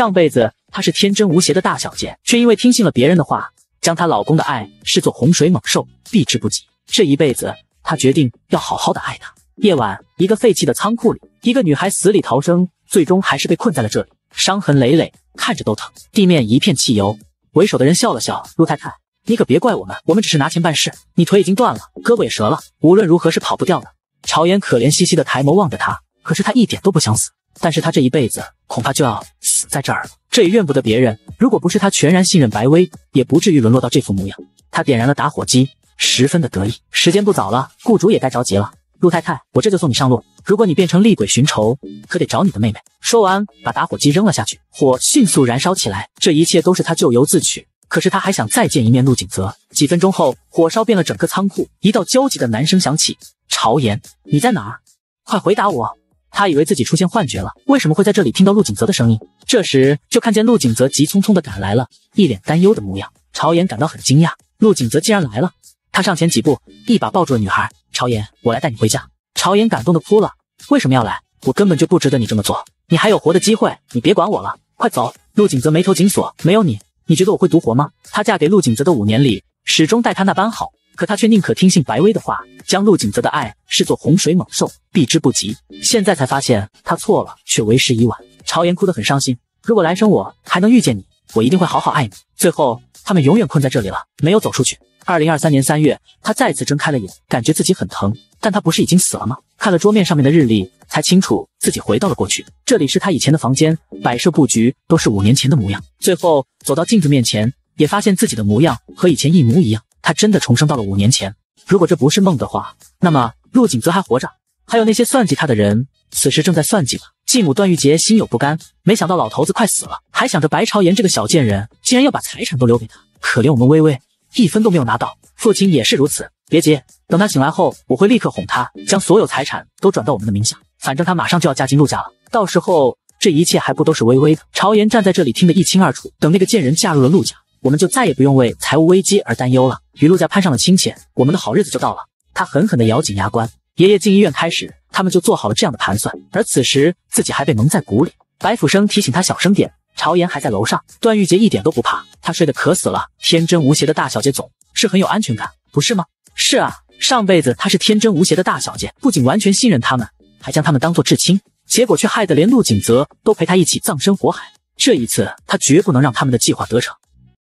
上辈子她是天真无邪的大小姐，却因为听信了别人的话，将她老公的爱视作洪水猛兽，避之不及。这一辈子，她决定要好好的爱他。夜晚，一个废弃的仓库里，一个女孩死里逃生，最终还是被困在了这里，伤痕累累，看着都疼。地面一片汽油，为首的人笑了笑：“陆太太，你可别怪我们，我们只是拿钱办事。你腿已经断了，胳膊也折了，无论如何是跑不掉的。”朝颜可怜兮兮的抬眸望着他，可是他一点都不想死。但是他这一辈子恐怕就要死在这儿了，这也怨不得别人。如果不是他全然信任白薇，也不至于沦落到这副模样。他点燃了打火机，十分的得意。时间不早了，雇主也该着急了。陆太太，我这就送你上路。如果你变成厉鬼寻仇，可得找你的妹妹。说完，把打火机扔了下去，火迅速燃烧起来。这一切都是他咎由自取。可是他还想再见一面陆景泽。几分钟后，火烧遍了整个仓库，一道焦急的男声响起：“朝颜，你在哪儿？快回答我！”他以为自己出现幻觉了，为什么会在这里听到陆景泽的声音？这时就看见陆景泽急匆匆的赶来了，一脸担忧的模样。朝颜感到很惊讶，陆景泽竟然来了。他上前几步，一把抱住了女孩。朝颜，我来带你回家。朝颜感动的哭了。为什么要来？我根本就不值得你这么做。你还有活的机会，你别管我了，快走。陆景泽眉头紧锁，没有你，你觉得我会独活吗？她嫁给陆景泽的五年里，始终待他那般好。可他却宁可听信白薇的话，将陆景泽的爱视作洪水猛兽，避之不及。现在才发现他错了，却为时已晚。朝颜哭得很伤心。如果来生我还能遇见你，我一定会好好爱你。最后，他们永远困在这里了，没有走出去。二零二三年三月，他再次睁开了眼，感觉自己很疼。但他不是已经死了吗？看了桌面上面的日历，才清楚自己回到了过去。这里是他以前的房间，摆设布局都是五年前的模样。最后走到镜子面前，也发现自己的模样和以前一模一样。他真的重生到了五年前。如果这不是梦的话，那么陆景泽还活着，还有那些算计他的人，此时正在算计吧。继母段玉洁心有不甘，没想到老头子快死了，还想着白朝颜这个小贱人竟然要把财产都留给他。可怜我们微微，一分都没有拿到。父亲也是如此。别急，等他醒来后，我会立刻哄他，将所有财产都转到我们的名下。反正他马上就要嫁进陆家了，到时候这一切还不都是微微的？朝颜站在这里听得一清二楚。等那个贱人嫁入了陆家。我们就再也不用为财务危机而担忧了。与陆家攀上了亲戚，我们的好日子就到了。他狠狠的咬紧牙关。爷爷进医院开始，他们就做好了这样的盘算。而此时自己还被蒙在鼓里。白辅生提醒他小声点，朝颜还在楼上。段玉洁一点都不怕，他睡得可死了。天真无邪的大小姐总是很有安全感，不是吗？是啊，上辈子她是天真无邪的大小姐，不仅完全信任他们，还将他们当做至亲，结果却害得连陆景泽都陪她一起葬身火海。这一次，他绝不能让他们的计划得逞。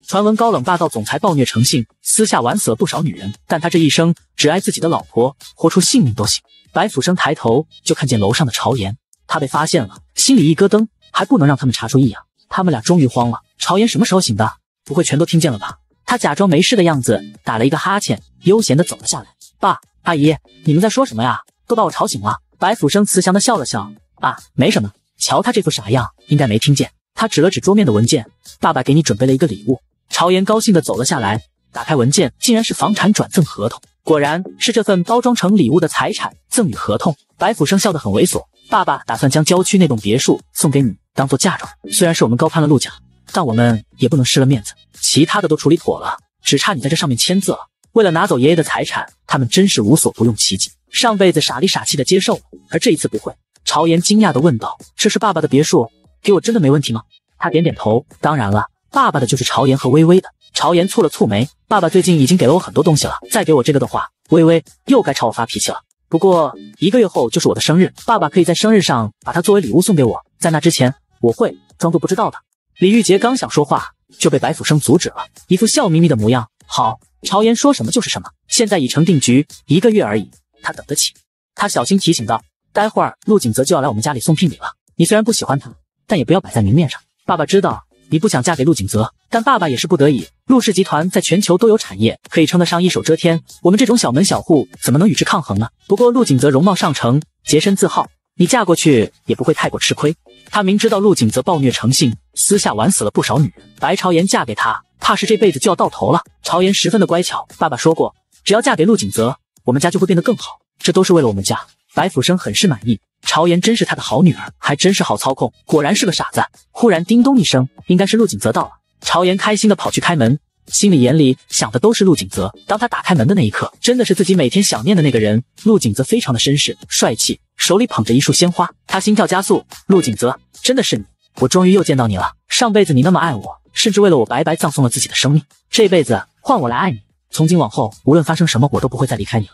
传闻高冷霸道总裁暴虐成性，私下玩死了不少女人，但他这一生只爱自己的老婆，活出性命都行。白府生抬头就看见楼上的朝颜，他被发现了，心里一咯噔，还不能让他们查出异样。他们俩终于慌了。朝颜什么时候醒的？不会全都听见了吧？他假装没事的样子，打了一个哈欠，悠闲的走了下来。爸，阿姨，你们在说什么呀？都把我吵醒了。白府生慈祥的笑了笑，啊，没什么。瞧他这副傻样，应该没听见。他指了指桌面的文件，爸爸给你准备了一个礼物。朝颜高兴地走了下来，打开文件，竟然是房产转赠合同。果然是这份包装成礼物的财产赠与合同。白福生笑得很猥琐，爸爸打算将郊区那栋别墅送给你，当做嫁妆。虽然是我们高攀了陆家，但我们也不能失了面子。其他的都处理妥了，只差你在这上面签字了。为了拿走爷爷的财产，他们真是无所不用其极。上辈子傻里傻气的接受了，而这一次不会。朝颜惊讶地问道：“这是爸爸的别墅？”给我真的没问题吗？他点点头。当然了，爸爸的就是朝颜和微微的。朝颜蹙了蹙眉，爸爸最近已经给了我很多东西了，再给我这个的话，微微又该朝我发脾气了。不过一个月后就是我的生日，爸爸可以在生日上把它作为礼物送给我。在那之前，我会装作不知道的。李玉杰刚想说话，就被白府生阻止了，一副笑眯眯的模样。好，朝颜说什么就是什么，现在已成定局。一个月而已，他等得起。他小心提醒道，待会儿陆景泽就要来我们家里送聘礼了，你虽然不喜欢他。但也不要摆在明面上。爸爸知道你不想嫁给陆景泽，但爸爸也是不得已。陆氏集团在全球都有产业，可以称得上一手遮天。我们这种小门小户怎么能与之抗衡呢？不过陆景泽容貌上乘，洁身自好，你嫁过去也不会太过吃亏。他明知道陆景泽暴虐成性，私下玩死了不少女人。白朝颜嫁给他，怕是这辈子就要到头了。朝颜十分的乖巧，爸爸说过，只要嫁给陆景泽，我们家就会变得更好。这都是为了我们家。白府生很是满意，朝颜真是他的好女儿，还真是好操控，果然是个傻子。忽然叮咚一声，应该是陆景泽到了。朝颜开心的跑去开门，心里眼里想的都是陆景泽。当他打开门的那一刻，真的是自己每天想念的那个人。陆景泽非常的绅士帅气，手里捧着一束鲜花，他心跳加速。陆景泽，真的是你，我终于又见到你了。上辈子你那么爱我，甚至为了我白白葬送了自己的生命，这辈子换我来爱你。从今往后，无论发生什么，我都不会再离开你了。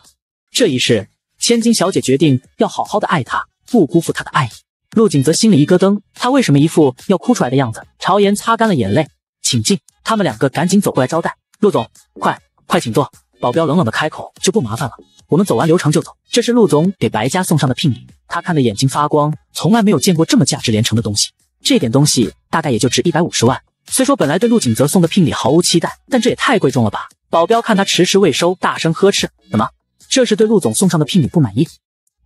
这一世。千金小姐决定要好好的爱他，不辜负他的爱意。陆景泽心里一咯噔，他为什么一副要哭出来的样子？朝颜擦干了眼泪，请进。他们两个赶紧走过来招待陆总，快快请坐。保镖冷冷的开口：“就不麻烦了，我们走完流程就走。”这是陆总给白家送上的聘礼，他看的眼睛发光，从来没有见过这么价值连城的东西。这点东西大概也就值一百五十万。虽说本来对陆景泽送的聘礼毫无期待，但这也太贵重了吧？保镖看他迟迟未收，大声呵斥：“怎么？”这是对陆总送上的聘礼不满意，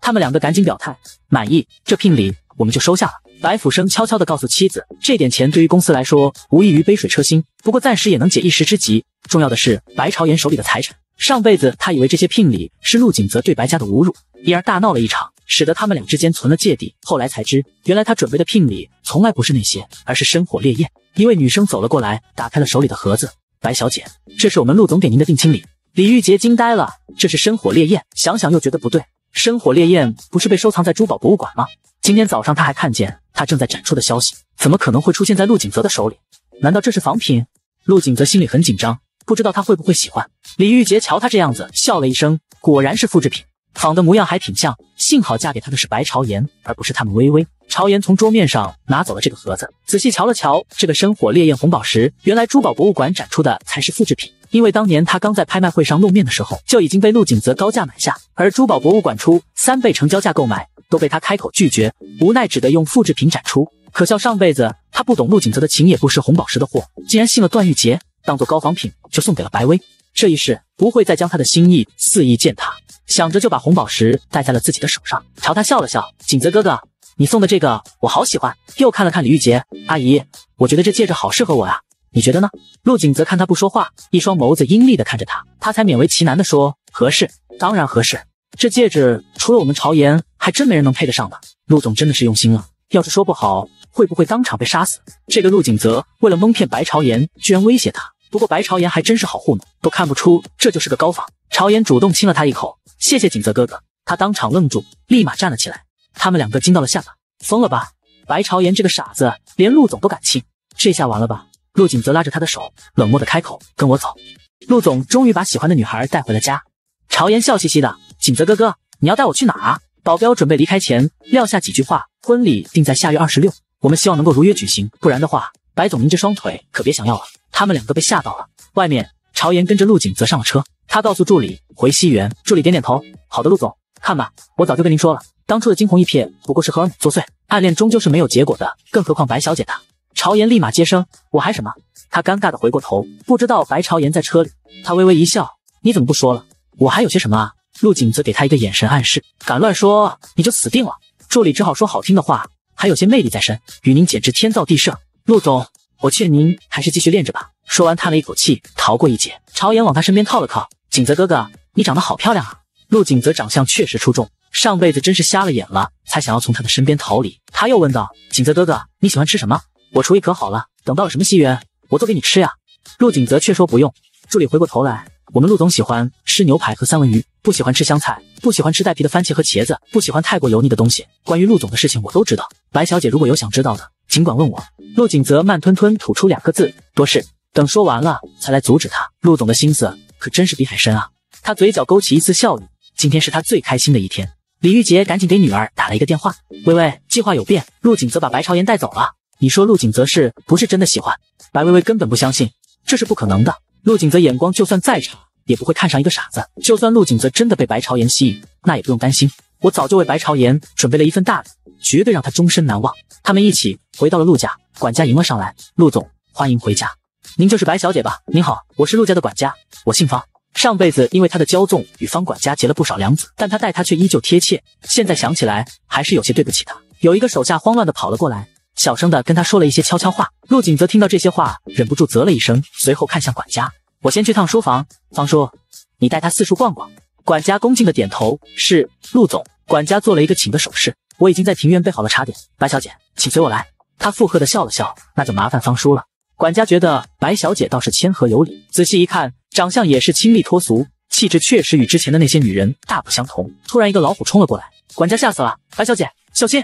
他们两个赶紧表态满意，这聘礼我们就收下了。白辅生悄悄地告诉妻子，这点钱对于公司来说无异于杯水车薪，不过暂时也能解一时之急。重要的是，白朝颜手里的财产，上辈子他以为这些聘礼是陆景泽对白家的侮辱，因而大闹了一场，使得他们俩之间存了芥蒂。后来才知，原来他准备的聘礼从来不是那些，而是生火烈焰。一位女生走了过来，打开了手里的盒子，白小姐，这是我们陆总给您的定亲礼。李玉洁惊呆了，这是深火烈焰，想想又觉得不对，深火烈焰不是被收藏在珠宝博物馆吗？今天早上他还看见他正在展出的消息，怎么可能会出现在陆景泽的手里？难道这是仿品？陆景泽心里很紧张，不知道他会不会喜欢。李玉洁瞧他这样子，笑了一声，果然是复制品，仿的模样还挺像，幸好嫁给他的是白朝颜，而不是他们微微。朝颜从桌面上拿走了这个盒子，仔细瞧了瞧这个深火烈焰红宝石。原来珠宝博物馆展出的才是复制品，因为当年他刚在拍卖会上露面的时候，就已经被陆景泽高价买下，而珠宝博物馆出三倍成交价购买，都被他开口拒绝，无奈只得用复制品展出。可笑上辈子他不懂陆景泽的情，也不识红宝石的货，竟然信了段玉洁，当做高仿品就送给了白薇。这一世不会再将他的心意肆意践踏，想着就把红宝石戴在了自己的手上，朝他笑了笑。锦泽哥哥，你送的这个我好喜欢。又看了看李玉洁阿姨，我觉得这戒指好适合我呀，你觉得呢？陆锦泽看他不说话，一双眸子阴厉的看着他，他才勉为其难的说：合适，当然合适。这戒指除了我们朝颜，还真没人能配得上的。陆总真的是用心了，要是说不好，会不会当场被杀死？这个陆景泽为了蒙骗白朝颜，居然威胁他。不过白朝颜还真是好糊弄，都看不出这就是个高仿。朝颜主动亲了他一口，谢谢锦泽哥哥。他当场愣住，立马站了起来。他们两个惊到了下巴，疯了吧？白朝颜这个傻子，连陆总都敢亲，这下完了吧？陆锦泽拉着他的手，冷漠的开口：“跟我走。”陆总终于把喜欢的女孩带回了家。朝颜笑嘻嘻的：“锦泽哥哥，你要带我去哪啊？”保镖准备离开前撂下几句话：“婚礼定在下月二十六，我们希望能够如约举行，不然的话，白总您这双腿可别想要了。”他们两个被吓到了。外面，朝颜跟着陆景泽上了车。他告诉助理回西园，助理点点头，好的，陆总。看吧，我早就跟您说了，当初的惊鸿一瞥不过是荷尔蒙作祟，暗恋终究是没有结果的。更何况白小姐她……朝颜立马接声，我还什么？他尴尬的回过头，不知道白朝颜在车里。他微微一笑，你怎么不说了？我还有些什么啊？陆景泽给他一个眼神暗示，敢乱说你就死定了。助理只好说好听的话，还有些魅力在身，与您简直天造地设，陆总。我劝您还是继续练着吧。说完叹了一口气，逃过一劫，朝颜往他身边靠了靠。景泽哥哥，你长得好漂亮啊！陆景泽长相确实出众，上辈子真是瞎了眼了，才想要从他的身边逃离。他又问道：景泽哥哥，你喜欢吃什么？我厨艺可好了，等到了什么西园，我做给你吃呀。陆景泽却说不用。助理回过头来，我们陆总喜欢吃牛排和三文鱼。不喜欢吃香菜，不喜欢吃带皮的番茄和茄子，不喜欢太过油腻的东西。关于陆总的事情，我都知道。白小姐如果有想知道的，尽管问我。陆景泽慢吞吞吐出两个字：多事。等说完了，才来阻止他。陆总的心思可真是比海深啊！他嘴角勾起一丝笑意。今天是他最开心的一天。李玉洁赶紧给女儿打了一个电话：“薇薇，计划有变。”陆景泽把白朝言带走了。你说陆景泽是不是真的喜欢白薇薇根本不相信，这是不可能的。陆景泽眼光就算再差。也不会看上一个傻子。就算陆景泽真的被白朝言吸引，那也不用担心，我早就为白朝言准备了一份大礼，绝对让他终身难忘。他们一起回到了陆家，管家迎了上来：“陆总，欢迎回家。您就是白小姐吧？您好，我是陆家的管家，我姓方。上辈子因为他的骄纵，与方管家结了不少梁子，但他待他却依旧贴切。现在想起来，还是有些对不起他。有一个手下慌乱的跑了过来，小声的跟他说了一些悄悄话。陆景泽听到这些话，忍不住啧了一声，随后看向管家。我先去趟书房，方叔，你带她四处逛逛。管家恭敬的点头，是。陆总管家做了一个请的手势。我已经在庭院备好了茶点，白小姐，请随我来。他附和的笑了笑，那就麻烦方叔了。管家觉得白小姐倒是谦和有礼，仔细一看，长相也是清丽脱俗，气质确实与之前的那些女人大不相同。突然，一个老虎冲了过来，管家吓死了。白小姐，小心！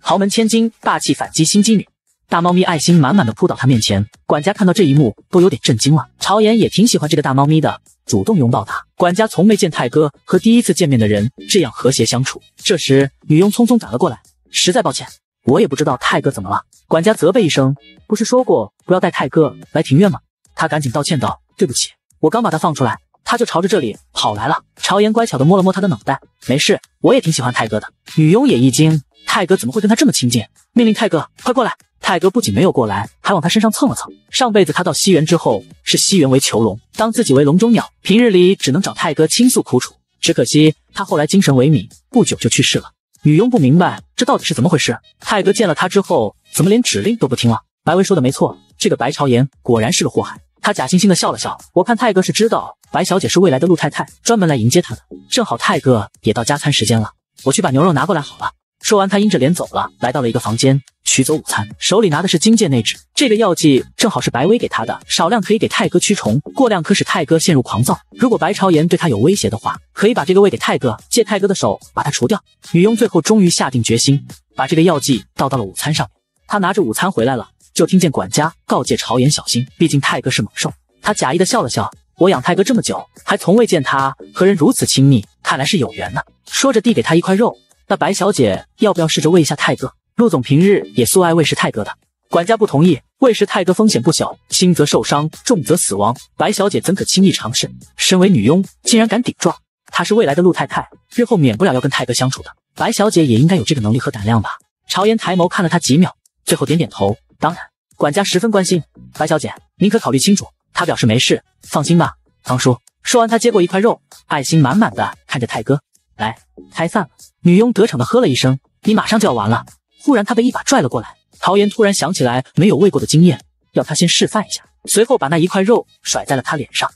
豪门千金霸气反击心机女。大猫咪爱心满满的扑到他面前，管家看到这一幕都有点震惊了。朝颜也挺喜欢这个大猫咪的，主动拥抱它。管家从没见泰哥和第一次见面的人这样和谐相处。这时，女佣匆匆赶了过来，实在抱歉，我也不知道泰哥怎么了。管家责备一声：“不是说过不要带泰哥来庭院吗？”他赶紧道歉道：“对不起，我刚把他放出来，他就朝着这里跑来了。”朝颜乖巧的摸了摸他的脑袋，没事，我也挺喜欢泰哥的。女佣也一惊：“泰哥怎么会跟他这么亲近？”命令泰哥快过来。泰哥不仅没有过来，还往他身上蹭了蹭。上辈子他到西园之后，是西园为囚笼，当自己为笼中鸟，平日里只能找泰哥倾诉苦楚。只可惜他后来精神萎靡，不久就去世了。女佣不明白这到底是怎么回事。泰哥见了他之后，怎么连指令都不听了？白薇说的没错，这个白朝颜果然是个祸害。他假惺惺的笑了笑，我看泰哥是知道白小姐是未来的陆太太，专门来迎接她的。正好泰哥也到加餐时间了，我去把牛肉拿过来好了。说完，他阴着脸走了，来到了一个房间，取走午餐，手里拿的是金戒内酯。这个药剂正好是白薇给他的，少量可以给泰哥驱虫，过量可使泰哥陷入狂躁。如果白朝颜对他有威胁的话，可以把这个喂给泰哥，借泰哥的手把他除掉。女佣最后终于下定决心，把这个药剂倒到了午餐上。他拿着午餐回来了，就听见管家告诫朝颜小心，毕竟泰哥是猛兽。他假意的笑了笑，我养泰哥这么久，还从未见他和人如此亲密，看来是有缘呢。说着递给他一块肉。那白小姐要不要试着喂一下泰哥？陆总平日也素爱喂食泰哥的。管家不同意，喂食泰哥风险不小，轻则受伤，重则死亡。白小姐怎可轻易尝试？身为女佣，竟然敢顶撞？她是未来的陆太太，日后免不了要跟泰哥相处的。白小姐也应该有这个能力和胆量吧？朝颜抬眸看了他几秒，最后点点头。当然。管家十分关心白小姐，您可考虑清楚？他表示没事，放心吧，方叔。说完，他接过一块肉，爱心满满的看着泰哥，来，开饭了。女佣得逞的呵了一声：“你马上就要完了。”忽然，她被一把拽了过来。陶岩突然想起来没有喂过的经验，要他先示范一下，随后把那一块肉甩在了他脸上。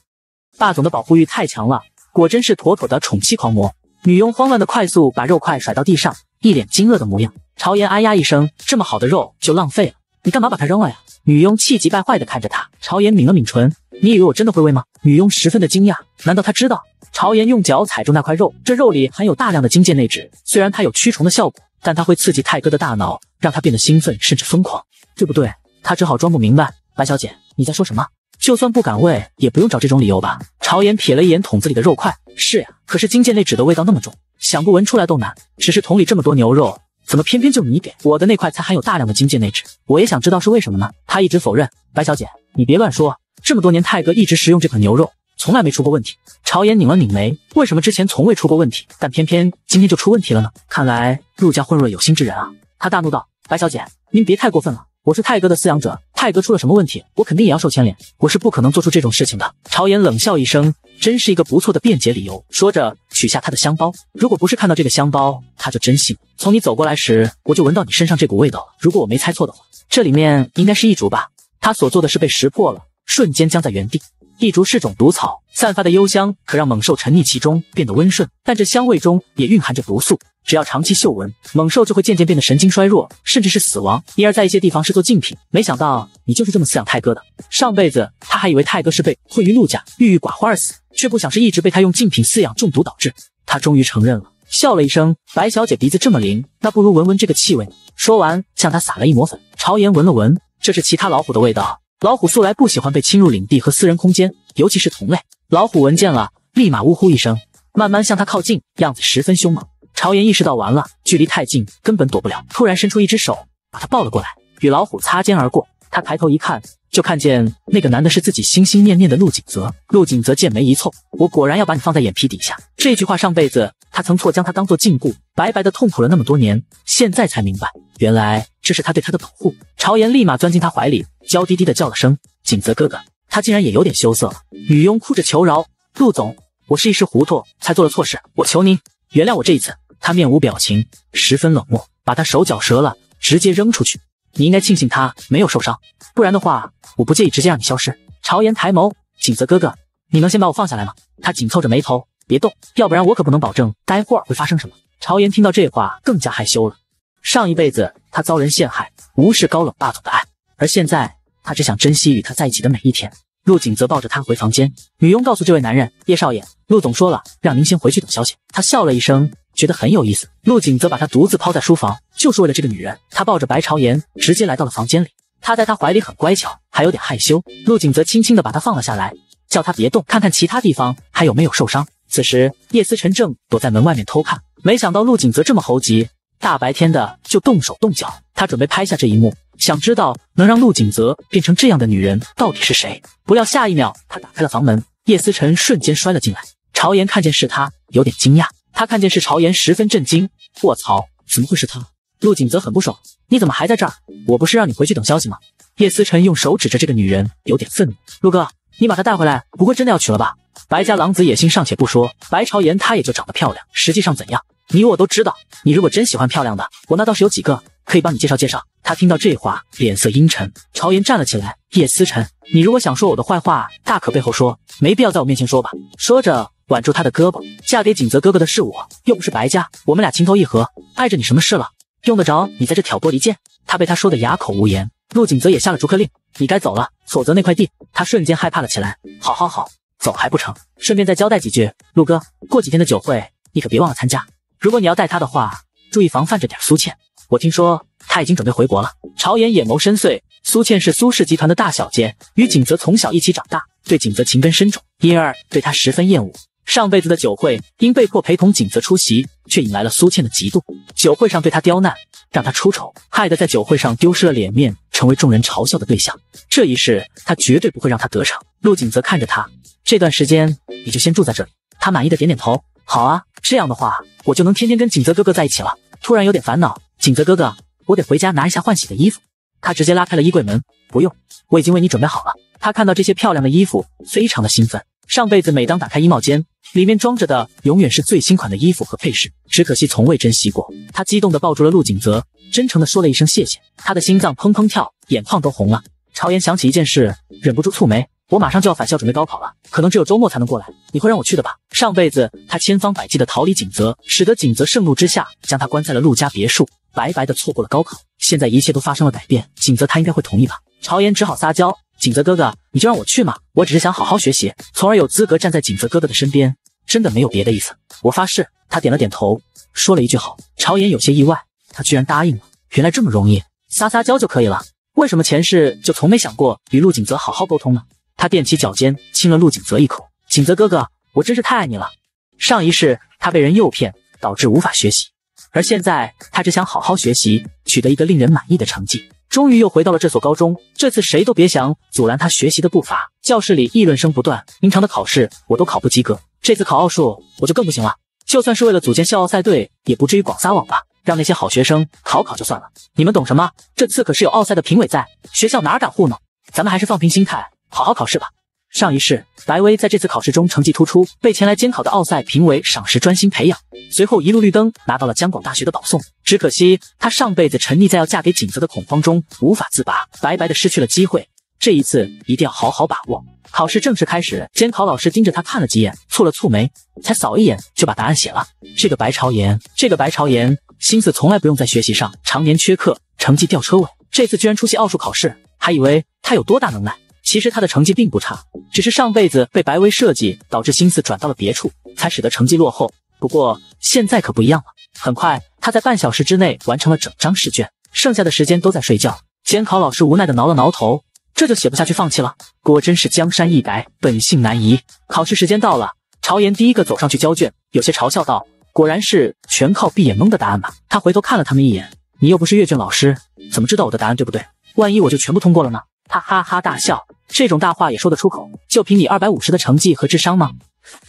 霸总的保护欲太强了，果真是妥妥的宠妻狂魔。女佣慌乱的快速把肉块甩到地上，一脸惊愕的模样。朝颜哎呀一声：“这么好的肉就浪费了。”你干嘛把它扔了呀？女佣气急败坏地看着他。朝颜抿了抿唇，你以为我真的会喂吗？女佣十分的惊讶，难道她知道？朝颜用脚踩住那块肉，这肉里含有大量的金芥内酯，虽然它有驱虫的效果，但它会刺激泰哥的大脑，让他变得兴奋甚至疯狂，对不对？他只好装不明白。白小姐，你在说什么？就算不敢喂，也不用找这种理由吧？朝颜瞥了一眼桶子里的肉块，是呀，可是金芥内酯的味道那么重，想不闻出来都难。只是桶里这么多牛肉。怎么偏偏就你给我的那块才含有大量的金界？内脂？我也想知道是为什么呢？他一直否认。白小姐，你别乱说。这么多年，泰哥一直食用这款牛肉，从来没出过问题。朝颜拧了拧眉，为什么之前从未出过问题，但偏偏今天就出问题了呢？看来陆家混入了有心之人啊！他大怒道：“白小姐，您别太过分了！”我是泰哥的饲养者，泰哥出了什么问题，我肯定也要受牵连。我是不可能做出这种事情的。朝颜冷笑一声，真是一个不错的辩解理由。说着，取下他的香包。如果不是看到这个香包，他就真信。从你走过来时，我就闻到你身上这股味道了。如果我没猜错的话，这里面应该是一竹吧？他所做的是被识破了，瞬间僵在原地。一竹是种毒草，散发的幽香可让猛兽沉溺其中，变得温顺，但这香味中也蕴含着毒素。只要长期嗅闻，猛兽就会渐渐变得神经衰弱，甚至是死亡。因而，在一些地方是做禁品。没想到你就是这么饲养泰哥的。上辈子他还以为泰哥是被困于陆家，郁郁寡欢而死，却不想是一直被他用禁品饲养中毒导致。他终于承认了，笑了一声：“白小姐鼻子这么灵，那不如闻闻这个气味。”说完，向他撒了一抹粉，朝颜闻了闻，这是其他老虎的味道。老虎素来不喜欢被侵入领地和私人空间，尤其是同类。老虎闻见了，立马呜呼一声，慢慢向他靠近，样子十分凶猛。朝颜意识到完了，距离太近，根本躲不了。突然伸出一只手，把他抱了过来，与老虎擦肩而过。他抬头一看，就看见那个男的是自己心心念念的陆景泽。陆景泽剑眉一蹙：“我果然要把你放在眼皮底下。”这句话上辈子他曾错将他当做禁锢，白白的痛苦了那么多年，现在才明白，原来这是他对他的保护。朝颜立马钻进他怀里，娇滴滴的叫了声“景泽哥哥”，他竟然也有点羞涩了。女佣哭着求饶：“陆总，我是一时糊涂才做了错事，我求您原谅我这一次。”他面无表情，十分冷漠，把他手脚折了，直接扔出去。你应该庆幸他没有受伤，不然的话，我不介意直接让你消失。朝颜抬眸，景泽哥哥，你能先把我放下来吗？他紧凑着眉头，别动，要不然我可不能保证待会儿会发生什么。朝颜听到这话，更加害羞了。上一辈子他遭人陷害，无视高冷霸总的爱，而现在他只想珍惜与他在一起的每一天。陆景泽抱着他回房间，女佣告诉这位男人，叶少爷，陆总说了，让您先回去等消息。他笑了一声。觉得很有意思，陆景则把她独自抛在书房，就是为了这个女人。他抱着白朝颜，直接来到了房间里。他在他怀里很乖巧，还有点害羞。陆景则轻轻的把她放了下来，叫她别动，看看其他地方还有没有受伤。此时，叶思辰正躲在门外面偷看，没想到陆景泽这么猴急，大白天的就动手动脚。他准备拍下这一幕，想知道能让陆景泽变成这样的女人到底是谁。不料下一秒，他打开了房门，叶思辰瞬间摔了进来。朝颜看见是他，有点惊讶。他看见是朝颜，十分震惊。卧槽，怎么会是他？陆景泽很不爽，你怎么还在这儿？我不是让你回去等消息吗？叶思辰用手指着这个女人，有点愤怒。陆哥，你把她带回来，不会真的要娶了吧？白家狼子野心尚且不说，白朝颜她也就长得漂亮，实际上怎样，你我都知道。你如果真喜欢漂亮的，我那倒是有几个可以帮你介绍介绍。他听到这话，脸色阴沉。朝颜站了起来，叶思辰，你如果想说我的坏话，大可背后说，没必要在我面前说吧？说着。挽住他的胳膊，嫁给景泽哥哥的是我，又不是白家，我们俩情投意合，碍着你什么事了？用得着你在这挑拨离间？他被他说得哑口无言。陆景泽也下了逐客令，你该走了，否则那块地……他瞬间害怕了起来。好好好，走还不成？顺便再交代几句，陆哥，过几天的酒会你可别忘了参加。如果你要带他的话，注意防范着点。苏倩，我听说他已经准备回国了。朝颜眼眸深邃，苏倩是苏氏集团的大小姐，与景泽从小一起长大，对景泽情根深种，因而对他十分厌恶。上辈子的酒会，因被迫陪同景泽出席，却引来了苏茜的嫉妒。酒会上对他刁难，让他出丑，害得在酒会上丢失了脸面，成为众人嘲笑的对象。这一世，他绝对不会让他得逞。陆景泽看着他，这段时间你就先住在这里。他满意的点点头，好啊，这样的话我就能天天跟景泽哥哥在一起了。突然有点烦恼，景泽哥哥，我得回家拿一下换洗的衣服。他直接拉开了衣柜门，不用，我已经为你准备好了。他看到这些漂亮的衣服，非常的兴奋。上辈子每当打开衣帽间，里面装着的永远是最新款的衣服和配饰，只可惜从未珍惜过。他激动地抱住了陆景泽，真诚地说了一声谢谢。他的心脏砰砰跳，眼眶都红了。朝颜想起一件事，忍不住蹙眉。我马上就要返校准备高考了，可能只有周末才能过来。你会让我去的吧？上辈子他千方百计的逃离景泽，使得景泽盛怒之下将他关在了陆家别墅，白白的错过了高考。现在一切都发生了改变，景泽他应该会同意吧？朝颜只好撒娇：“景泽哥哥，你就让我去嘛！我只是想好好学习，从而有资格站在景泽哥哥的身边，真的没有别的意思，我发誓。”他点了点头，说了一句“好”。朝颜有些意外，他居然答应了，原来这么容易，撒撒娇就可以了。为什么前世就从没想过与陆景泽好好沟通呢？他踮起脚尖亲了陆景泽一口，景泽哥哥，我真是太爱你了。上一世他被人诱骗，导致无法学习，而现在他只想好好学习，取得一个令人满意的成绩。终于又回到了这所高中，这次谁都别想阻拦他学习的步伐。教室里议论声不断，平常的考试我都考不及格，这次考奥数我就更不行了。就算是为了组建校奥赛队，也不至于广撒网吧？让那些好学生考考就算了，你们懂什么？这次可是有奥赛的评委在，学校哪敢糊弄？咱们还是放平心态。好好考试吧。上一世，白薇在这次考试中成绩突出，被前来监考的奥赛评委赏识，专心培养，随后一路绿灯，拿到了江广大学的保送。只可惜她上辈子沉溺在要嫁给景泽的恐慌中无法自拔，白白的失去了机会。这一次一定要好好把握。考试正式开始，监考老师盯着他看了几眼，蹙了蹙眉，才扫一眼就把答案写了。这个白朝言，这个白朝言，心思从来不用在学习上，常年缺课，成绩吊车尾，这次居然出席奥数考试，还以为他有多大能耐。其实他的成绩并不差，只是上辈子被白薇设计，导致心思转到了别处，才使得成绩落后。不过现在可不一样了，很快他在半小时之内完成了整张试卷，剩下的时间都在睡觉。监考老师无奈地挠了挠头，这就写不下去，放弃了，果真是江山易改，本性难移。考试时间到了，朝颜第一个走上去交卷，有些嘲笑道：“果然是全靠闭眼蒙的答案吧？”他回头看了他们一眼：“你又不是阅卷老师，怎么知道我的答案对不对？万一我就全部通过了呢？”他哈哈大笑。这种大话也说得出口，就凭你二百五十的成绩和智商吗？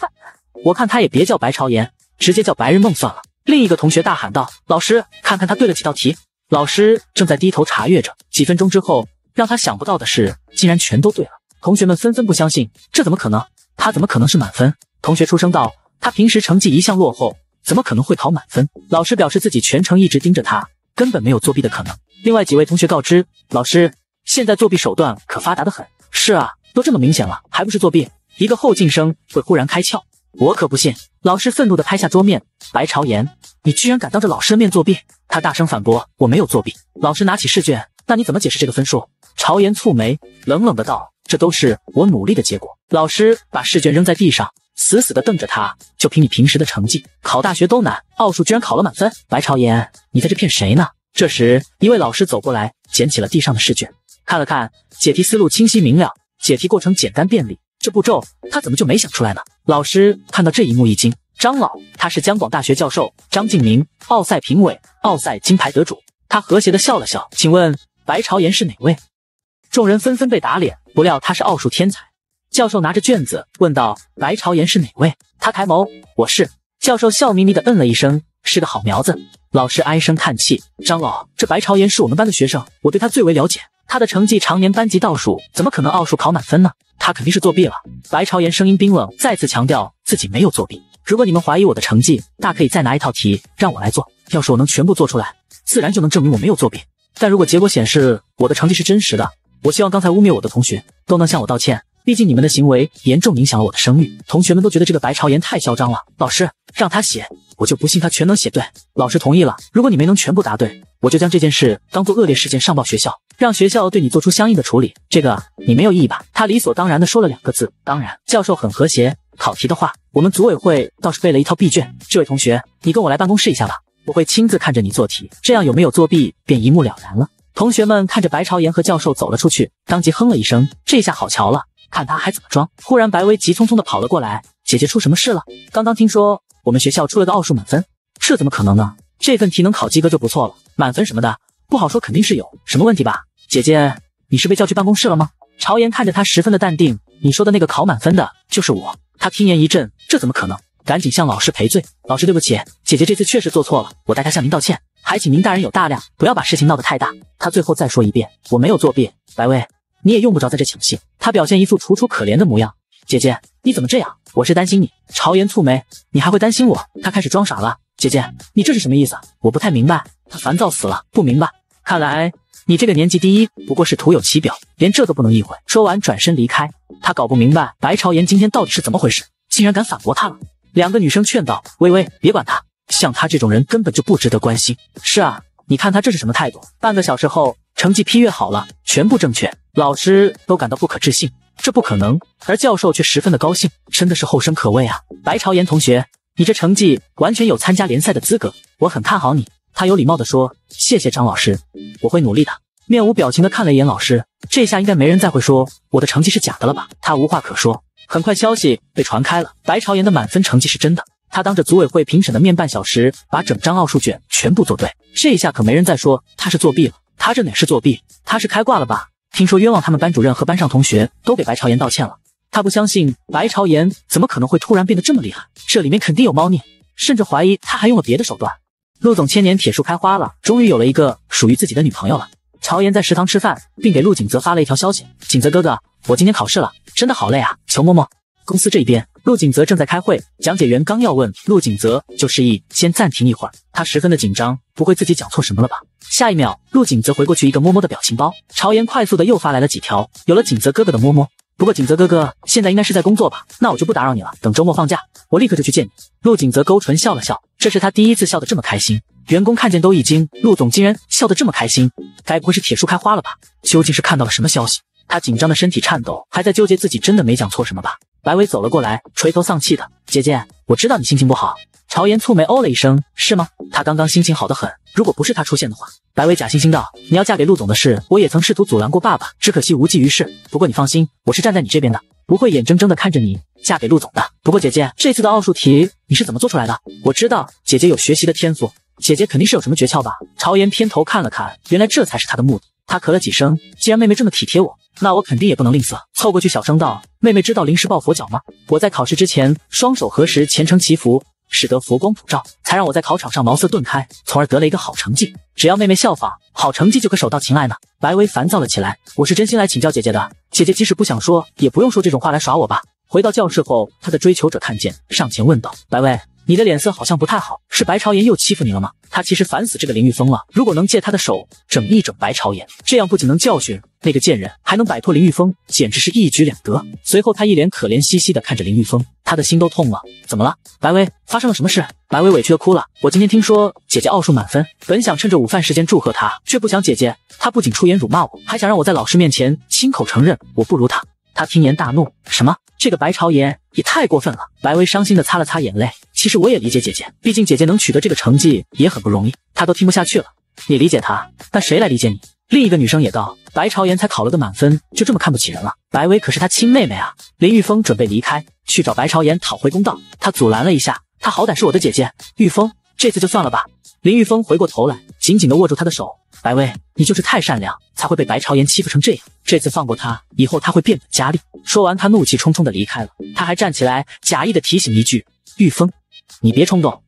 我看他也别叫白朝言，直接叫白日梦算了。另一个同学大喊道：“老师，看看他对了几道题。”老师正在低头查阅着。几分钟之后，让他想不到的是，竟然全都对了。同学们纷纷不相信：“这怎么可能？他怎么可能是满分？”同学出声道：“他平时成绩一向落后，怎么可能会考满分？”老师表示自己全程一直盯着他，根本没有作弊的可能。另外几位同学告知：“老师，现在作弊手段可发达的很。”是啊，都这么明显了，还不是作弊？一个后进生会忽然开窍？我可不信！老师愤怒的拍下桌面：“白朝言，你居然敢当着老师的面作弊！”他大声反驳：“我没有作弊。”老师拿起试卷：“那你怎么解释这个分数？”朝言蹙眉，冷冷的道：“这都是我努力的结果。”老师把试卷扔在地上，死死的瞪着他：“就凭你平时的成绩，考大学都难，奥数居然考了满分？白朝言，你在这骗谁呢？”这时，一位老师走过来，捡起了地上的试卷，看了看，解题思路清晰明了，解题过程简单便利。这步骤他怎么就没想出来呢？老师看到这一幕一惊，张老，他是江广大学教授张敬明，奥赛评委，奥赛金牌得主。他和谐的笑了笑，请问白朝言是哪位？众人纷纷被打脸，不料他是奥数天才。教授拿着卷子问道：“白朝言是哪位？”他抬眸，我是。教授笑眯眯的嗯了一声。是个好苗子，老师唉声叹气。张老，这白朝言是我们班的学生，我对他最为了解。他的成绩常年班级倒数，怎么可能奥数考满分呢？他肯定是作弊了。白朝言声音冰冷，再次强调自己没有作弊。如果你们怀疑我的成绩，大可以再拿一套题让我来做。要是我能全部做出来，自然就能证明我没有作弊。但如果结果显示我的成绩是真实的，我希望刚才污蔑我的同学都能向我道歉。毕竟你们的行为严重影响了我的声誉。同学们都觉得这个白朝言太嚣张了。老师让他写。我就不信他全能写对。老师同意了，如果你没能全部答对，我就将这件事当做恶劣事件上报学校，让学校对你做出相应的处理。这个你没有异议吧？他理所当然的说了两个字：当然。教授很和谐。考题的话，我们组委会倒是备了一套 B 卷。这位同学，你跟我来办公室一下吧，我会亲自看着你做题，这样有没有作弊便一目了然了。同学们看着白朝言和教授走了出去，当即哼了一声。这下好瞧了，看他还怎么装。忽然，白薇急匆匆的跑了过来：“姐姐出什么事了？刚刚听说……”我们学校出了个奥数满分，这怎么可能呢？这份题能考及格就不错了，满分什么的不好说，肯定是有什么问题吧？姐姐，你是被叫去办公室了吗？朝颜看着他，十分的淡定。你说的那个考满分的就是我。他听言一震，这怎么可能？赶紧向老师赔罪，老师对不起，姐姐这次确实做错了，我代她向您道歉，还请您大人有大量，不要把事情闹得太大。他最后再说一遍，我没有作弊。白薇，你也用不着在这抢戏。他表现一副楚楚可怜的模样。姐姐，你怎么这样？我是担心你。朝颜蹙眉，你还会担心我？他开始装傻了。姐姐，你这是什么意思？我不太明白。他烦躁死了，不明白。看来你这个年级第一不过是徒有其表，连这都不能意会。说完，转身离开。他搞不明白白朝颜今天到底是怎么回事，竟然敢反驳他了。两个女生劝道：“微微，别管他，像他这种人根本就不值得关心。”是啊，你看他这是什么态度？半个小时后，成绩批阅好了，全部正确，老师都感到不可置信。这不可能，而教授却十分的高兴，真的是后生可畏啊！白朝言同学，你这成绩完全有参加联赛的资格，我很看好你。他有礼貌地说：“谢谢张老师，我会努力的。”面无表情地看了一眼老师，这下应该没人再会说我的成绩是假的了吧？他无话可说。很快，消息被传开了，白朝言的满分成绩是真的。他当着组委会评审的面，半小时把整张奥数卷全部做对，这一下可没人再说他是作弊了。他这哪是作弊，他是开挂了吧？听说冤枉他们班主任和班上同学都给白朝言道歉了，他不相信白朝言怎么可能会突然变得这么厉害，这里面肯定有猫腻，甚至怀疑他还用了别的手段。陆总千年铁树开花了，终于有了一个属于自己的女朋友了。朝言在食堂吃饭，并给陆景泽发了一条消息：景泽哥哥，我今天考试了，真的好累啊，求摸摸。公司这一边，陆景泽正在开会。讲解员刚要问陆景泽，就示意先暂停一会儿。他十分的紧张，不会自己讲错什么了吧？下一秒，陆景泽回过去一个摸摸的表情包。朝颜快速的又发来了几条，有了景泽哥哥的摸摸。不过景泽哥哥现在应该是在工作吧？那我就不打扰你了。等周末放假，我立刻就去见你。陆景泽勾唇笑了笑，这是他第一次笑得这么开心。员工看见都一惊，陆总竟然笑得这么开心，该不会是铁树开花了吧？究竟是看到了什么消息？他紧张的身体颤抖，还在纠结自己真的没讲错什么吧？白薇走了过来，垂头丧气的。姐姐，我知道你心情不好。朝颜蹙眉，哦了一声，是吗？他刚刚心情好得很，如果不是他出现的话。白薇假惺惺道：“你要嫁给陆总的事，我也曾试图阻拦过爸爸，只可惜无济于事。不过你放心，我是站在你这边的，不会眼睁睁的看着你嫁给陆总的。不过姐姐，这次的奥数题你是怎么做出来的？我知道姐姐有学习的天赋，姐姐肯定是有什么诀窍吧？”朝颜偏头看了看，原来这才是他的目的。他咳了几声，既然妹妹这么体贴我。那我肯定也不能吝啬，凑过去小声道：“妹妹知道临时抱佛脚吗？我在考试之前双手合十虔诚祈福，使得佛光普照，才让我在考场上茅塞顿开，从而得了一个好成绩。只要妹妹效仿，好成绩就可手到擒来呢。”白薇烦躁了起来，我是真心来请教姐姐的，姐姐即使不想说，也不用说这种话来耍我吧。回到教室后，他的追求者看见，上前问道：“白薇。”你的脸色好像不太好，是白朝颜又欺负你了吗？他其实烦死这个林玉峰了，如果能借他的手整一整白朝颜，这样不仅能教训那个贱人，还能摆脱林玉峰，简直是一举两得。随后他一脸可怜兮兮的看着林玉峰，他的心都痛了。怎么了，白薇？发生了什么事？白薇委屈的哭了。我今天听说姐姐奥数满分，本想趁着午饭时间祝贺她，却不想姐姐她不仅出言辱骂我，还想让我在老师面前亲口承认我不如她。他听言大怒，什么？这个白朝言也太过分了，白薇伤心的擦了擦眼泪。其实我也理解姐姐，毕竟姐姐能取得这个成绩也很不容易。她都听不下去了，你理解她，那谁来理解你？另一个女生也道，白朝言才考了个满分，就这么看不起人了。白薇可是她亲妹妹啊。林玉峰准备离开，去找白朝言讨回公道。他阻拦了一下，他好歹是我的姐姐。玉峰，这次就算了吧。林玉峰回过头来，紧紧的握住她的手。白薇，你就是太善良，才会被白朝颜欺负成这样。这次放过他，以后他会变本加厉。说完，他怒气冲冲的离开了。他还站起来，假意的提醒一句：“玉峰，你别冲动。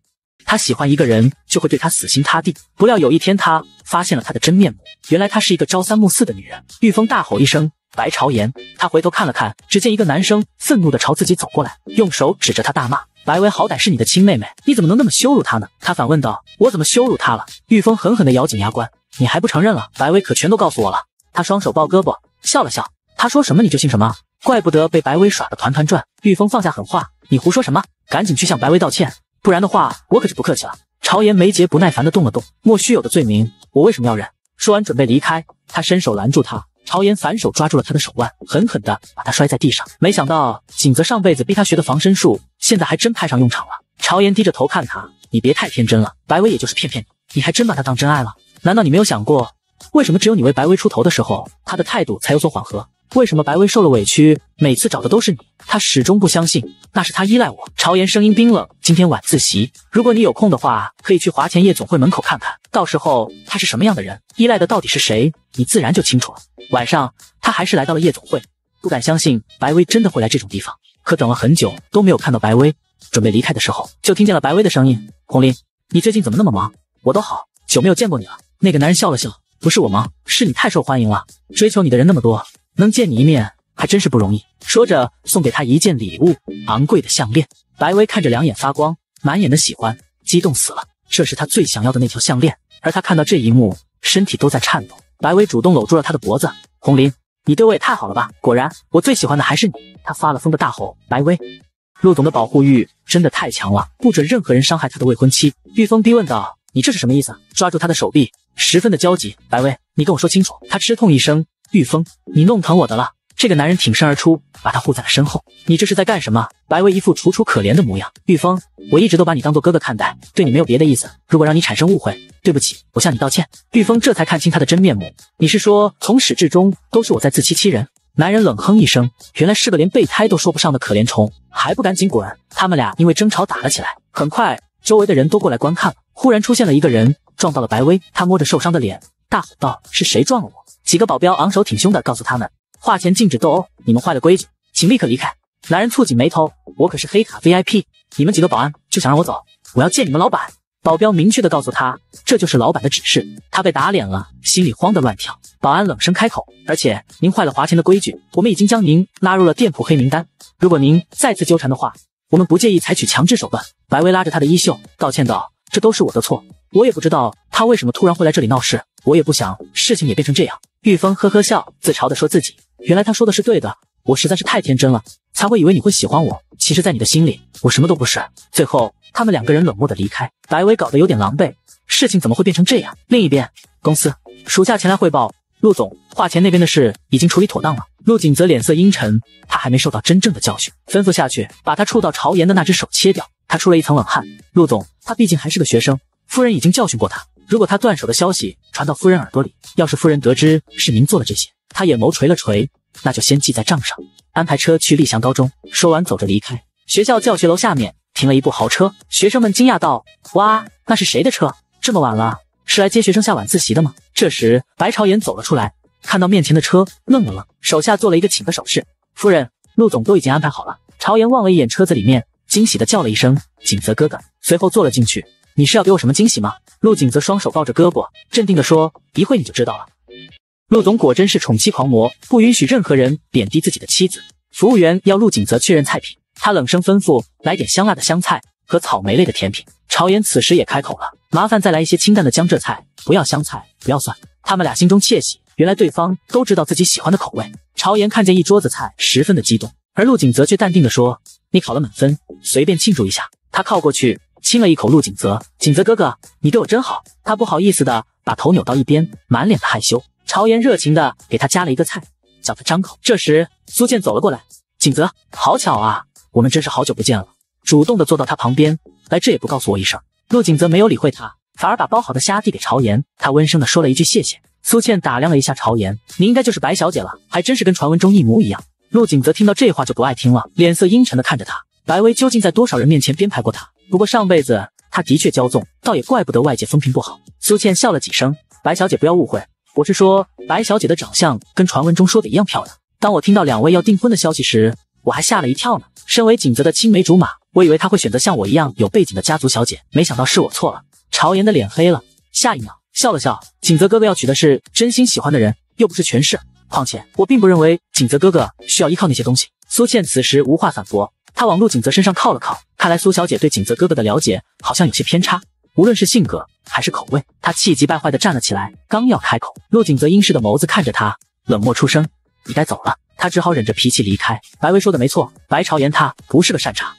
他喜欢一个人，就会对他死心塌地。不料有一天，他发现了他的真面目，原来她是一个朝三暮四的女人。”玉峰大吼一声：“白朝颜！”他回头看了看，只见一个男生愤怒的朝自己走过来，用手指着他大骂：“白薇，好歹是你的亲妹妹，你怎么能那么羞辱她呢？”他反问道：“我怎么羞辱她了？”玉峰狠狠的咬紧牙关。你还不承认了？白薇可全都告诉我了。他双手抱胳膊，笑了笑。他说什么你就信什么，怪不得被白薇耍得团团转。玉峰放下狠话：“你胡说什么？赶紧去向白薇道歉，不然的话，我可是不客气了。”朝颜眉睫不耐烦的动了动，莫须有的罪名，我为什么要忍？说完准备离开，他伸手拦住他，朝颜反手抓住了他的手腕，狠狠的把他摔在地上。没想到景泽上辈子逼他学的防身术，现在还真派上用场了。朝颜低着头看他，你别太天真了，白薇也就是骗骗你，你还真把他当真爱了。难道你没有想过，为什么只有你为白薇出头的时候，他的态度才有所缓和？为什么白薇受了委屈，每次找的都是你？他始终不相信，那是他依赖我。朝颜声音冰冷。今天晚自习，如果你有空的话，可以去华前夜总会门口看看，到时候他是什么样的人，依赖的到底是谁，你自然就清楚了。晚上，他还是来到了夜总会，不敢相信白薇真的会来这种地方。可等了很久都没有看到白薇，准备离开的时候，就听见了白薇的声音：“红林，你最近怎么那么忙？我都好久没有见过你了。”那个男人笑了笑：“不是我忙，是你太受欢迎了，追求你的人那么多，能见你一面还真是不容易。”说着，送给他一件礼物，昂贵的项链。白薇看着，两眼发光，满眼的喜欢，激动死了。这是他最想要的那条项链。而他看到这一幕，身体都在颤抖。白薇主动搂住了他的脖子：“红林，你对我也太好了吧？果然，我最喜欢的还是你。”他发了疯的大吼：“白薇，陆总的保护欲真的太强了，不准任何人伤害他的未婚妻。”玉峰逼问道：“你这是什么意思？”抓住他的手臂。十分的焦急，白薇，你跟我说清楚。他吃痛一声，玉峰，你弄疼我的了。这个男人挺身而出，把他护在了身后。你这是在干什么？白薇一副楚楚可怜的模样。玉峰，我一直都把你当做哥哥看待，对你没有别的意思。如果让你产生误会，对不起，我向你道歉。玉峰这才看清他的真面目。你是说，从始至终都是我在自欺欺人？男人冷哼一声，原来是个连备胎都说不上的可怜虫，还不赶紧滚！他们俩因为争吵打了起来，很快周围的人都过来观看了。忽然出现了一个人，撞到了白薇。他摸着受伤的脸，大吼道：“是谁撞了我？”几个保镖昂首挺胸的告诉他们：“画前禁止斗殴，你们坏了规矩，请立刻离开。”男人蹙紧眉头：“我可是黑卡 VIP，你们几个保安就想让我走？我要见你们老板。”保镖明确的告诉他：“这就是老板的指示。”他被打脸了，心里慌得乱跳。保安冷声开口：“而且您坏了华前的规矩，我们已经将您拉入了店铺黑名单。如果您再次纠缠的话，我们不介意采取强制手段。”白薇拉着他的衣袖道歉道。这都是我的错，我也不知道他为什么突然会来这里闹事，我也不想事情也变成这样。玉峰呵呵笑，自嘲地说自己，原来他说的是对的，我实在是太天真了，才会以为你会喜欢我。其实，在你的心里，我什么都不是。最后，他们两个人冷漠的离开，白薇搞得有点狼狈，事情怎么会变成这样？另一边，公司属下前来汇报，陆总，华前那边的事已经处理妥当了。陆景则脸色阴沉，他还没受到真正的教训，吩咐下去，把他触到朝颜的那只手切掉。他出了一层冷汗。陆总，他毕竟还是个学生，夫人已经教训过他。如果他断手的消息传到夫人耳朵里，要是夫人得知是您做了这些，他眼眸垂了垂，那就先记在账上，安排车去立祥高中。说完，走着离开。学校教学楼下面停了一部豪车，学生们惊讶道：“哇，那是谁的车？这么晚了，是来接学生下晚自习的吗？”这时，白朝颜走了出来，看到面前的车，愣了愣，手下做了一个请的手势。夫人，陆总都已经安排好了。朝颜望了一眼车子里面。惊喜的叫了一声“景泽哥哥”，随后坐了进去。你是要给我什么惊喜吗？陆景泽双手抱着胳膊，镇定地说：“一会你就知道了。”陆总果真是宠妻狂魔，不允许任何人贬低自己的妻子。服务员要陆景泽确认菜品，他冷声吩咐：“来点香辣的香菜和草莓类的甜品。”朝颜此时也开口了：“麻烦再来一些清淡的江浙菜，不要香菜，不要蒜。”他们俩心中窃喜，原来对方都知道自己喜欢的口味。朝颜看见一桌子菜，十分的激动，而陆景泽却淡定地说：“你考了满分。”随便庆祝一下，他靠过去亲了一口陆景泽。景泽哥哥，你对我真好。他不好意思的把头扭到一边，满脸的害羞。朝颜热情的给他夹了一个菜，叫他张口。这时，苏倩走了过来，景泽，好巧啊，我们真是好久不见了。主动的坐到他旁边，来这也不告诉我一声。陆景泽没有理会他，反而把包好的虾递给朝颜。他温声的说了一句谢谢。苏倩打量了一下朝颜，你应该就是白小姐了，还真是跟传闻中一模一样。陆景泽听到这话就不爱听了，脸色阴沉的看着他。白薇究竟在多少人面前编排过他？不过上辈子他的确骄纵，倒也怪不得外界风评不好。苏倩笑了几声：“白小姐不要误会，我是说白小姐的长相跟传闻中说的一样漂亮。当我听到两位要订婚的消息时，我还吓了一跳呢。身为锦泽的青梅竹马，我以为他会选择像我一样有背景的家族小姐，没想到是我错了。”朝颜的脸黑了，下一秒笑了笑：“锦泽哥哥要娶的是真心喜欢的人，又不是权势。况且我并不认为锦泽哥哥需要依靠那些东西。”苏倩此时无话反驳。他往陆景泽身上靠了靠，看来苏小姐对景泽哥哥的了解好像有些偏差，无论是性格还是口味。他气急败坏地站了起来，刚要开口，陆景泽阴湿的眸子看着他，冷漠出声：“你该走了。”他只好忍着脾气离开。白薇说的没错，白朝言他不是个善茬，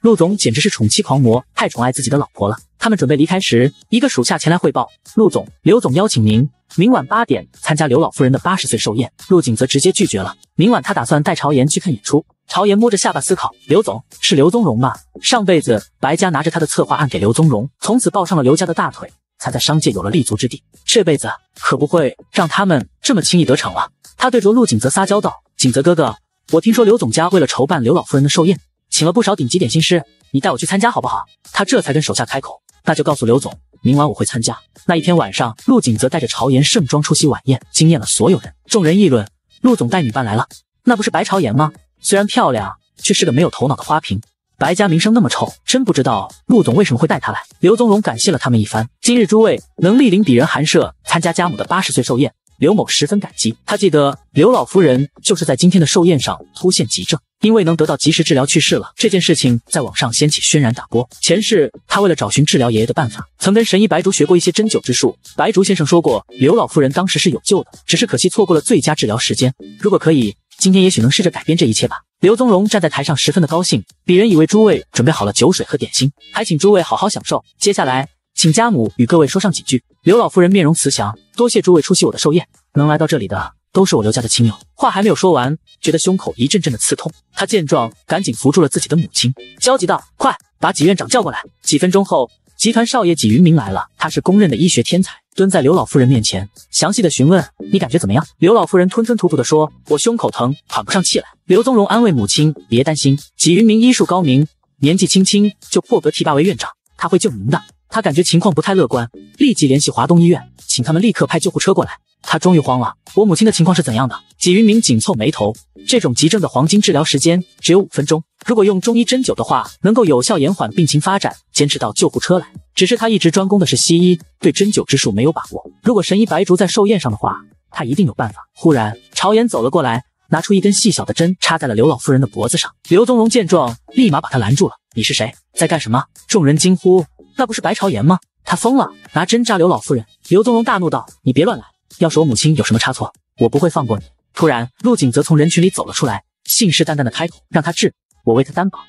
陆总简直是宠妻狂魔，太宠爱自己的老婆了。他们准备离开时，一个属下前来汇报：“陆总，刘总邀请您明晚八点参加刘老夫人的八十岁寿宴。”陆景泽直接拒绝了。明晚他打算带朝颜去看演出。朝颜摸着下巴思考，刘总是刘宗荣吗？上辈子白家拿着他的策划案给刘宗荣，从此抱上了刘家的大腿，才在商界有了立足之地。这辈子可不会让他们这么轻易得逞了。他对着陆景泽撒娇道：“景泽哥哥，我听说刘总家为了筹办刘老夫人的寿宴，请了不少顶级点心师，你带我去参加好不好？”他这才跟手下开口：“那就告诉刘总，明晚我会参加。”那一天晚上，陆景泽带着朝颜盛装出席晚宴，惊艳了所有人。众人议论：“陆总带女伴来了，那不是白朝颜吗？”虽然漂亮，却是个没有头脑的花瓶。白家名声那么臭，真不知道陆总为什么会带他来。刘宗荣感谢了他们一番，今日诸位能莅临鄙人寒舍参加家母的八十岁寿宴，刘某十分感激。他记得刘老夫人就是在今天的寿宴上突现急症，因为能得到及时治疗去世了。这件事情在网上掀起轩然大波。前世他为了找寻治疗爷爷的办法，曾跟神医白竹学过一些针灸之术。白竹先生说过，刘老夫人当时是有救的，只是可惜错过了最佳治疗时间。如果可以。今天也许能试着改变这一切吧。刘宗荣站在台上，十分的高兴。鄙人已为诸位准备好了酒水和点心，还请诸位好好享受。接下来，请家母与各位说上几句。刘老夫人面容慈祥，多谢诸位出席我的寿宴。能来到这里的都是我刘家的亲友。话还没有说完，觉得胸口一阵阵的刺痛。他见状，赶紧扶住了自己的母亲，焦急道：“快把几院长叫过来！”几分钟后，集团少爷纪云明来了。他是公认的医学天才。蹲在刘老夫人面前，详细的询问：“你感觉怎么样？”刘老夫人吞吞吐吐的说：“我胸口疼，喘不上气来。”刘宗荣安慰母亲：“别担心，纪云明医术高明，年纪轻轻就破格提拔为院长，他会救您的。”他感觉情况不太乐观，立即联系华东医院，请他们立刻派救护车过来。他终于慌了：“我母亲的情况是怎样的？”纪云明紧蹙眉头：“这种急症的黄金治疗时间只有五分钟，如果用中医针灸的话，能够有效延缓病情发展，坚持到救护车来。”只是他一直专攻的是西医，对针灸之术没有把握。如果神医白竹在寿宴上的话，他一定有办法。忽然，朝颜走了过来，拿出一根细小的针，插在了刘老夫人的脖子上。刘宗荣见状，立马把他拦住了：“你是谁，在干什么？”众人惊呼：“那不是白朝颜吗？他疯了，拿针扎刘老夫人！”刘宗荣大怒道：“你别乱来，要是我母亲有什么差错，我不会放过你。”突然，陆景则从人群里走了出来，信誓旦旦的开口：“让他治，我为他担保。”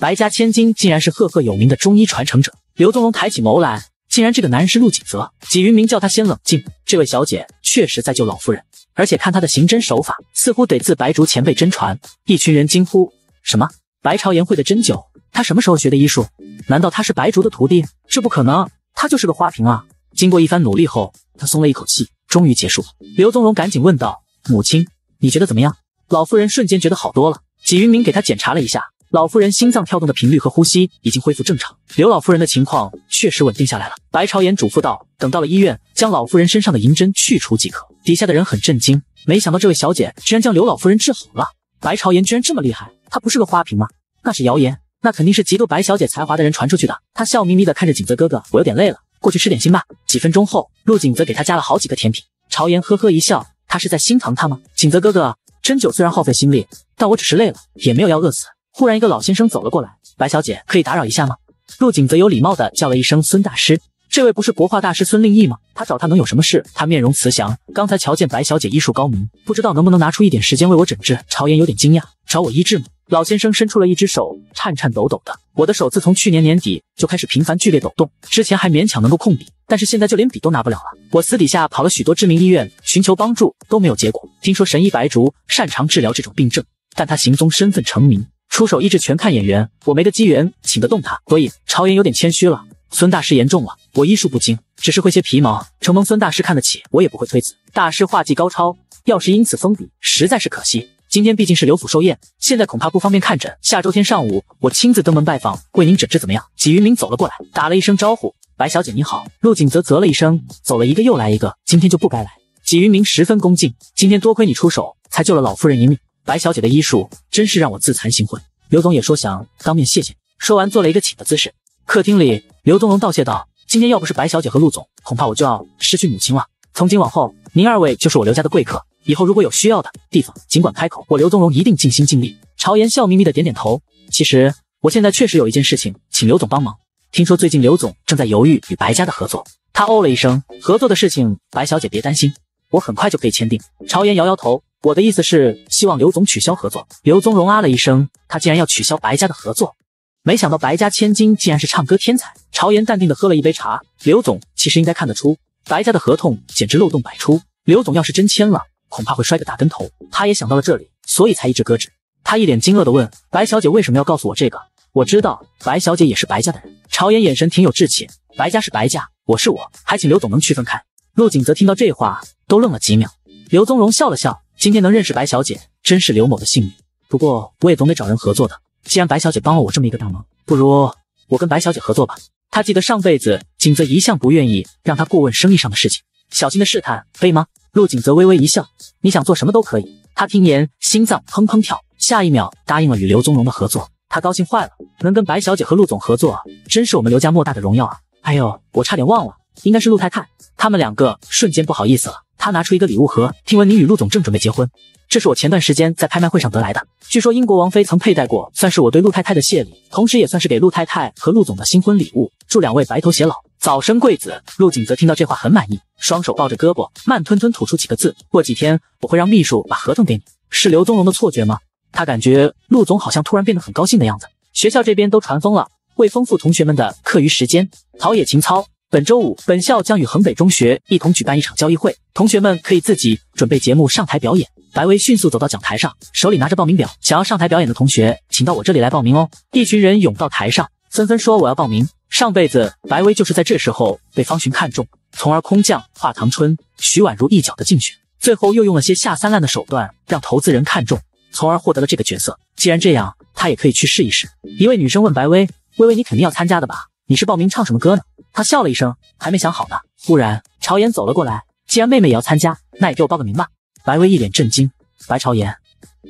白家千金竟然是赫赫有名的中医传承者。刘宗荣抬起眸来，竟然这个男人是陆景泽。纪云明叫他先冷静，这位小姐确实在救老夫人，而且看她的行针手法，似乎得自白竹前辈真传。一群人惊呼：“什么？白朝颜会的针灸？他什么时候学的医术？难道他是白竹的徒弟？这不可能！他就是个花瓶啊！”经过一番努力后，他松了一口气，终于结束了。刘宗荣赶紧问道：“母亲，你觉得怎么样？”老夫人瞬间觉得好多了。纪云明给她检查了一下。老夫人心脏跳动的频率和呼吸已经恢复正常，刘老夫人的情况确实稳定下来了。白朝颜嘱咐道：“等到了医院，将老夫人身上的银针去除即可。”底下的人很震惊，没想到这位小姐居然将刘老夫人治好了。白朝颜居然这么厉害，她不是个花瓶吗？那是谣言，那肯定是嫉妒白小姐才华的人传出去的。他笑眯眯地看着景泽哥哥：“我有点累了，过去吃点心吧。”几分钟后，陆景泽给他加了好几个甜品。朝颜呵呵一笑：“他是在心疼他吗？”景泽哥哥，针灸虽然耗费心力，但我只是累了，也没有要饿死。忽然，一个老先生走了过来。白小姐，可以打扰一下吗？陆景则有礼貌的叫了一声：“孙大师，这位不是国画大师孙令义吗？他找他能有什么事？”他面容慈祥，刚才瞧见白小姐医术高明，不知道能不能拿出一点时间为我诊治。朝颜有点惊讶：“找我医治吗？”老先生伸出了一只手，颤颤抖抖的。我的手自从去年年底就开始频繁剧烈抖动，之前还勉强能够控笔，但是现在就连笔都拿不了了。我私底下跑了许多知名医院寻求帮助，都没有结果。听说神医白竹擅长治疗这种病症，但他行踪身份成名。出手医治全看眼缘，我没的机缘请得动他，所以朝颜有点谦虚了。孙大师言重了，我医术不精，只是会些皮毛，承蒙孙大师看得起，我也不会推辞。大师画技高超，要是因此封笔，实在是可惜。今天毕竟是刘府寿宴，现在恐怕不方便看诊，下周天上午我亲自登门拜访，为您诊治，怎么样？纪云明走了过来，打了一声招呼：“白小姐你好。”陆景泽啧了一声，走了一个又来一个，今天就不该来。纪云明十分恭敬：“今天多亏你出手，才救了老夫人一命。”白小姐的医术真是让我自惭形秽。刘总也说想当面谢谢你。说完，做了一个请的姿势。客厅里，刘宗荣道谢道：“今天要不是白小姐和陆总，恐怕我就要失去母亲了。从今往后，您二位就是我刘家的贵客。以后如果有需要的地方，尽管开口，我刘宗荣一定尽心尽力。”朝颜笑眯眯的点点头。其实我现在确实有一件事情请刘总帮忙。听说最近刘总正在犹豫与白家的合作。他哦了一声：“合作的事情，白小姐别担心，我很快就可以签订。”朝颜摇摇头。我的意思是希望刘总取消合作。刘宗荣啊了一声，他竟然要取消白家的合作，没想到白家千金竟然是唱歌天才。朝颜淡定的喝了一杯茶。刘总其实应该看得出，白家的合同简直漏洞百出。刘总要是真签了，恐怕会摔个大跟头。他也想到了这里，所以才一直搁置。他一脸惊愕的问：“白小姐为什么要告诉我这个？”我知道白小姐也是白家的人。朝颜眼神挺有志气，白家是白家，我是我，还请刘总能区分开。陆景泽听到这话都愣了几秒。刘宗荣笑了笑。今天能认识白小姐，真是刘某的幸运。不过我也总得找人合作的。既然白小姐帮了我这么一个大忙，不如我跟白小姐合作吧。她记得上辈子景泽一向不愿意让她过问生意上的事情，小心的试探，可以吗？陆景泽微微一笑，你想做什么都可以。他听言，心脏砰砰跳，下一秒答应了与刘宗荣的合作，他高兴坏了。能跟白小姐和陆总合作，真是我们刘家莫大的荣耀啊！哎呦，我差点忘了。应该是陆太太，他们两个瞬间不好意思了。他拿出一个礼物盒，听闻您与陆总正准备结婚，这是我前段时间在拍卖会上得来的，据说英国王妃曾佩戴过，算是我对陆太太的谢礼，同时也算是给陆太太和陆总的新婚礼物，祝两位白头偕老，早生贵子。陆景泽听到这话很满意，双手抱着胳膊，慢吞吞吐出几个字：过几天我会让秘书把合同给你。是刘宗荣的错觉吗？他感觉陆总好像突然变得很高兴的样子。学校这边都传疯了，为丰富同学们的课余时间，陶冶情操。本周五，本校将与衡北中学一同举办一场交易会，同学们可以自己准备节目上台表演。白薇迅速走到讲台上，手里拿着报名表，想要上台表演的同学，请到我这里来报名哦。一群人涌到台上，纷纷说：“我要报名。”上辈子白薇就是在这时候被方寻看中，从而空降华堂春，徐婉如一角的竞选，最后又用了些下三滥的手段让投资人看中，从而获得了这个角色。既然这样，他也可以去试一试。一位女生问白薇：“薇薇，你肯定要参加的吧？”你是报名唱什么歌呢？他笑了一声，还没想好呢。忽然，朝颜走了过来。既然妹妹也要参加，那也给我报个名吧。白薇一脸震惊。白朝颜，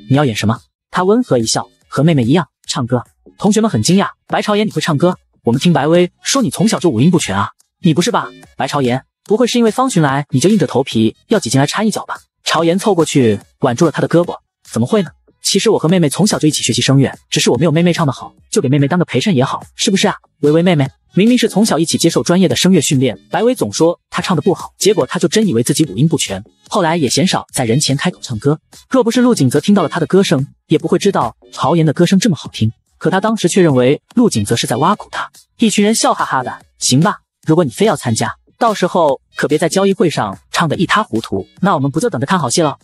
你要演什么？他温和一笑，和妹妹一样，唱歌。同学们很惊讶。白朝颜，你会唱歌？我们听白薇说你从小就五音不全啊，你不是吧？白朝颜，不会是因为方寻来你就硬着头皮要挤进来掺一脚吧？朝颜凑过去，挽住了他的胳膊。怎么会呢？其实我和妹妹从小就一起学习声乐，只是我没有妹妹唱得好，就给妹妹当个陪衬也好，是不是啊？维维妹妹明明是从小一起接受专业的声乐训练，白薇总说她唱的不好，结果她就真以为自己五音不全，后来也鲜少在人前开口唱歌。若不是陆景泽听到了她的歌声，也不会知道曹岩的歌声这么好听。可他当时却认为陆景泽是在挖苦他。一群人笑哈哈的，行吧？如果你非要参加，到时候可别在交易会上唱得一塌糊涂，那我们不就等着看好戏了？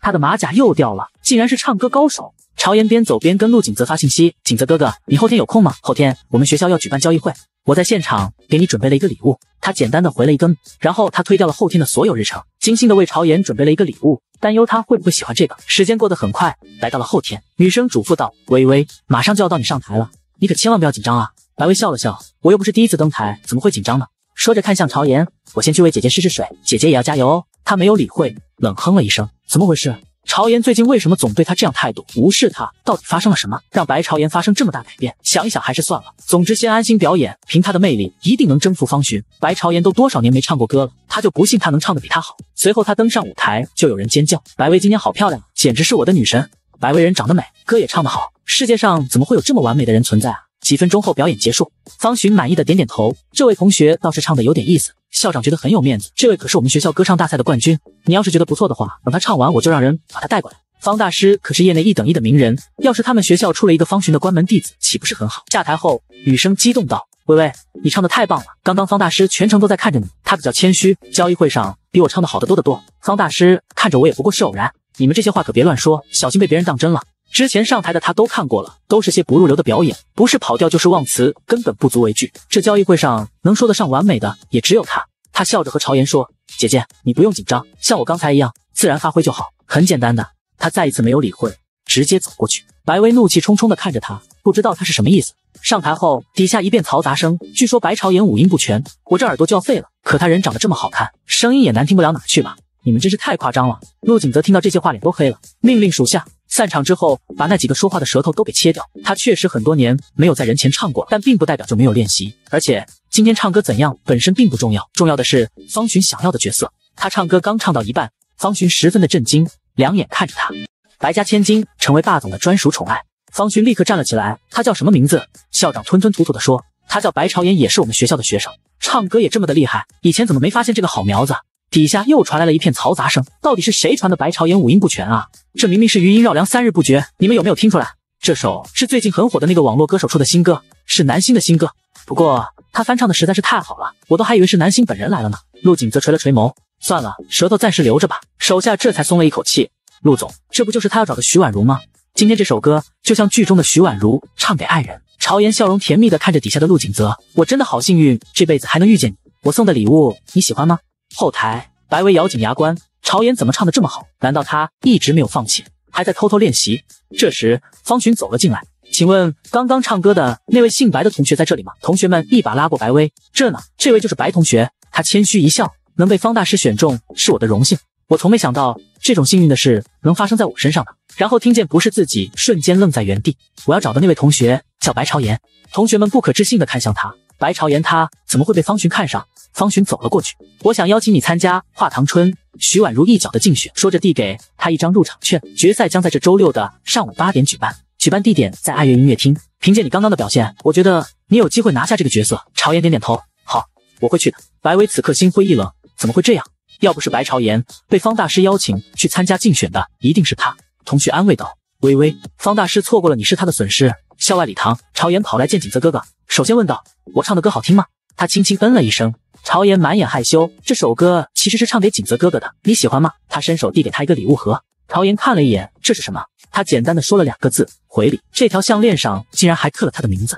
他的马甲又掉了。竟然是唱歌高手！朝颜边走边跟陆景泽发信息：“景泽哥哥，你后天有空吗？后天我们学校要举办交易会，我在现场给你准备了一个礼物。”他简单的回了一个，然后他推掉了后天的所有日程，精心的为朝颜准备了一个礼物，担忧他会不会喜欢这个。时间过得很快，来到了后天，女生嘱咐道：“微微，马上就要到你上台了，你可千万不要紧张啊！”白薇笑了笑：“我又不是第一次登台，怎么会紧张呢？”说着看向朝颜：“我先去为姐姐试试水，姐姐也要加油哦。”他没有理会，冷哼了一声：“怎么回事？”朝颜最近为什么总对他这样态度，无视他？到底发生了什么，让白朝颜发生这么大改变？想一想，还是算了。总之，先安心表演。凭他的魅力，一定能征服方寻。白朝颜都多少年没唱过歌了，他就不信他能唱得比他好。随后，他登上舞台，就有人尖叫：“白薇今天好漂亮，简直是我的女神！白薇人长得美，歌也唱得好，世界上怎么会有这么完美的人存在啊？”几分钟后，表演结束，方寻满意的点点头。这位同学倒是唱的有点意思，校长觉得很有面子。这位可是我们学校歌唱大赛的冠军。你要是觉得不错的话，等他唱完，我就让人把他带过来。方大师可是业内一等一的名人，要是他们学校出了一个方寻的关门弟子，岂不是很好？下台后，女生激动道：“微微，你唱的太棒了！刚刚方大师全程都在看着你。他比较谦虚，交易会上比我唱的好的多得多。方大师看着我也不过是偶然。你们这些话可别乱说，小心被别人当真了。”之前上台的他都看过了，都是些不入流的表演，不是跑调就是忘词，根本不足为惧。这交易会上能说得上完美的也只有他。他笑着和朝颜说：“姐姐，你不用紧张，像我刚才一样自然发挥就好，很简单的。”他再一次没有理会，直接走过去。白薇怒气冲冲的看着他，不知道他是什么意思。上台后，底下一片嘈杂声。据说白朝颜五音不全，我这耳朵就要废了。可他人长得这么好看，声音也难听不了哪去吧。你们真是太夸张了！陆景泽听到这些话，脸都黑了，命令属下散场之后把那几个说话的舌头都给切掉。他确实很多年没有在人前唱过了，但并不代表就没有练习。而且今天唱歌怎样本身并不重要，重要的是方寻想要的角色。他唱歌刚唱到一半，方寻十分的震惊，两眼看着他。白家千金成为霸总的专属宠爱，方寻立刻站了起来。他叫什么名字？校长吞吞吐吐的说，他叫白朝言，也是我们学校的学生，唱歌也这么的厉害，以前怎么没发现这个好苗子？底下又传来了一片嘈杂声，到底是谁传的？白朝言五音不全啊！这明明是余音绕梁三日不绝，你们有没有听出来？这首是最近很火的那个网络歌手出的新歌，是南星的新歌。不过他翻唱的实在是太好了，我都还以为是南星本人来了呢。陆景则垂了垂眸，算了，舌头暂时留着吧。手下这才松了一口气。陆总，这不就是他要找的徐婉如吗？今天这首歌就像剧中的徐婉如唱给爱人。朝颜笑容甜蜜的看着底下的陆景泽，我真的好幸运，这辈子还能遇见你。我送的礼物你喜欢吗？后台，白薇咬紧牙关，朝颜怎么唱的这么好？难道他一直没有放弃，还在偷偷练习？这时，方寻走了进来。请问，刚刚唱歌的那位姓白的同学在这里吗？同学们一把拉过白薇，这呢，这位就是白同学。他谦虚一笑，能被方大师选中是我的荣幸。我从没想到这种幸运的事能发生在我身上呢。然后听见不是自己，瞬间愣在原地。我要找的那位同学叫白朝颜。同学们不可置信的看向他。白朝言，他怎么会被方寻看上？方寻走了过去，我想邀请你参加画堂春。徐宛如一角的竞选，说着递给他一张入场券。决赛将在这周六的上午八点举办，举办地点在爱乐音乐厅。凭借你刚刚的表现，我觉得你有机会拿下这个角色。朝言点点头，好，我会去的。白薇此刻心灰意冷，怎么会这样？要不是白朝言被方大师邀请去参加竞选的，一定是他。同学安慰道，微微，方大师错过了你是他的损失。校外礼堂，朝颜跑来见锦泽哥哥，首先问道：“我唱的歌好听吗？”他轻轻嗯了一声。朝颜满眼害羞，这首歌其实是唱给锦泽哥哥的，你喜欢吗？他伸手递给他一个礼物盒。朝颜看了一眼，这是什么？他简单的说了两个字：“回礼。”这条项链上竟然还刻了他的名字。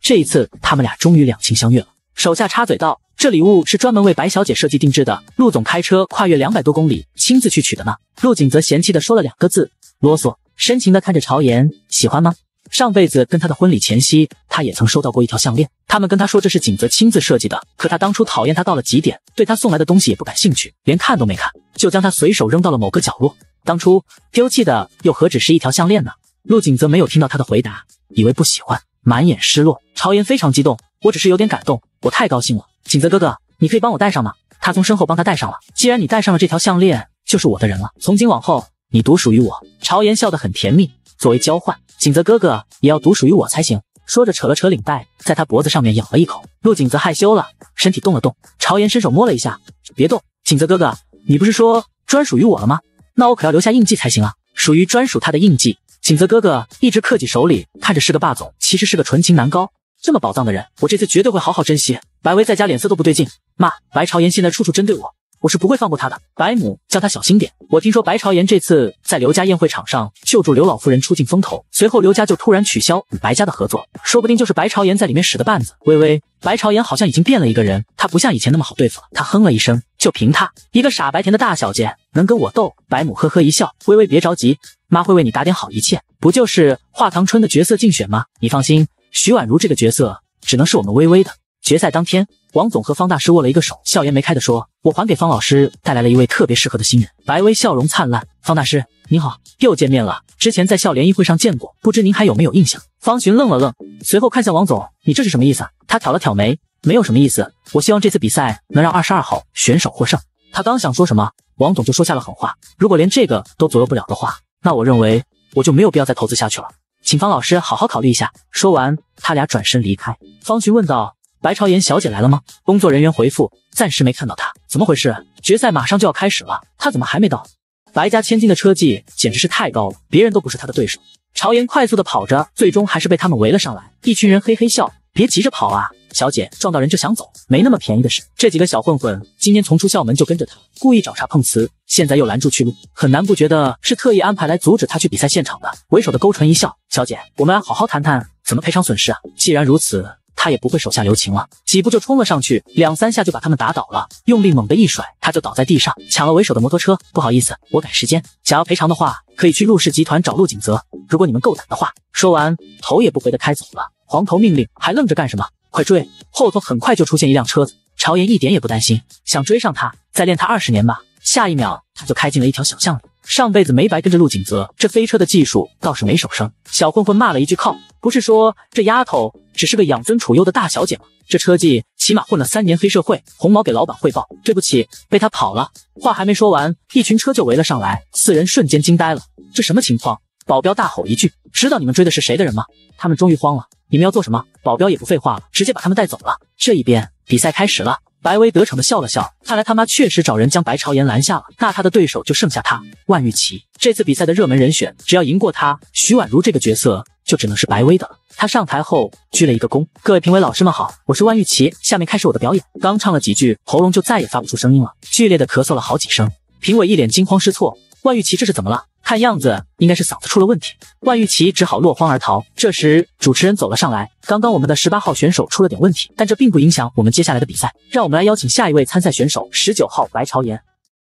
这一次，他们俩终于两情相悦了。手下插嘴道：“这礼物是专门为白小姐设计定制的，陆总开车跨越两百多公里亲自去取的呢。”陆景泽嫌弃的说了两个字：“啰嗦。”深情的看着朝颜，喜欢吗？上辈子跟他的婚礼前夕，他也曾收到过一条项链。他们跟他说这是景泽亲自设计的，可他当初讨厌他到了极点，对他送来的东西也不感兴趣，连看都没看，就将他随手扔到了某个角落。当初丢弃的又何止是一条项链呢？陆景泽没有听到他的回答，以为不喜欢，满眼失落。朝颜非常激动，我只是有点感动，我太高兴了。景泽哥哥，你可以帮我戴上吗？他从身后帮他戴上了。既然你戴上了这条项链，就是我的人了。从今往后，你独属于我。朝颜笑得很甜蜜。作为交换，锦泽哥哥也要独属于我才行。说着扯了扯领带，在他脖子上面咬了一口。陆锦泽害羞了，身体动了动，朝颜伸手摸了一下，别动。锦泽哥哥，你不是说专属于我了吗？那我可要留下印记才行啊，属于专属他的印记。锦泽哥哥一直克己手里，看着是个霸总，其实是个纯情男高，这么宝藏的人，我这次绝对会好好珍惜。白薇在家脸色都不对劲，妈，白朝颜现在处处针对我。我是不会放过他的。白母叫他小心点。我听说白朝颜这次在刘家宴会场上救助刘老夫人出尽风头，随后刘家就突然取消与白家的合作，说不定就是白朝颜在里面使的绊子。微微，白朝颜好像已经变了一个人，他不像以前那么好对付了。他哼了一声，就凭他一个傻白甜的大小姐能跟我斗？白母呵呵一笑，微微别着急，妈会为你打点好一切。不就是画堂春的角色竞选吗？你放心，徐婉如这个角色只能是我们微微的。决赛当天。王总和方大师握了一个手，笑颜眉开的说：“我还给方老师带来了一位特别适合的新人。”白薇笑容灿烂：“方大师，你好，又见面了。之前在校联谊会上见过，不知您还有没有印象？”方寻愣了愣，随后看向王总：“你这是什么意思？”他挑了挑眉：“没有什么意思，我希望这次比赛能让二十二号选手获胜。”他刚想说什么，王总就说下了狠话：“如果连这个都左右不了的话，那我认为我就没有必要再投资下去了，请方老师好好考虑一下。”说完，他俩转身离开。方寻问道。白朝颜小姐来了吗？工作人员回复：暂时没看到她，怎么回事？决赛马上就要开始了，她怎么还没到？白家千金的车技简直是太高了，别人都不是她的对手。朝颜快速的跑着，最终还是被他们围了上来。一群人嘿嘿笑，别急着跑啊，小姐撞到人就想走，没那么便宜的事。这几个小混混今天从出校门就跟着她，故意找茬碰瓷，现在又拦住去路，很难不觉得是特意安排来阻止她去比赛现场的。为首的勾唇一笑，小姐，我们来好好谈谈怎么赔偿损失啊。既然如此。他也不会手下留情了，几步就冲了上去，两三下就把他们打倒了，用力猛地一甩，他就倒在地上，抢了为首的摩托车。不好意思，我赶时间，想要赔偿的话，可以去陆氏集团找陆景泽。如果你们够胆的话。说完，头也不回的开走了。黄头命令，还愣着干什么？快追！后头很快就出现一辆车子，朝颜一点也不担心，想追上他，再练他二十年吧。下一秒，他就开进了一条小巷里。上辈子没白跟着陆景泽，这飞车的技术倒是没手生。小混混骂了一句：“靠！”不是说这丫头？只是个养尊处优的大小姐吗？这车技起码混了三年黑社会。红毛给老板汇报，对不起，被他跑了。话还没说完，一群车就围了上来，四人瞬间惊呆了，这什么情况？保镖大吼一句：“知道你们追的是谁的人吗？”他们终于慌了，你们要做什么？保镖也不废话了，直接把他们带走了。这一边比赛开始了，白薇得逞的笑了笑，看来他妈确实找人将白朝颜拦下了，那他的对手就剩下他万玉琪，这次比赛的热门人选，只要赢过他，徐宛如这个角色。就只能是白薇的了。他上台后鞠了一个躬，各位评委老师们好，我是万玉琪，下面开始我的表演。刚唱了几句，喉咙就再也发不出声音了，剧烈的咳嗽了好几声。评委一脸惊慌失措，万玉琪这是怎么了？看样子应该是嗓子出了问题。万玉琪只好落荒而逃。这时主持人走了上来，刚刚我们的十八号选手出了点问题，但这并不影响我们接下来的比赛。让我们来邀请下一位参赛选手，十九号白朝妍。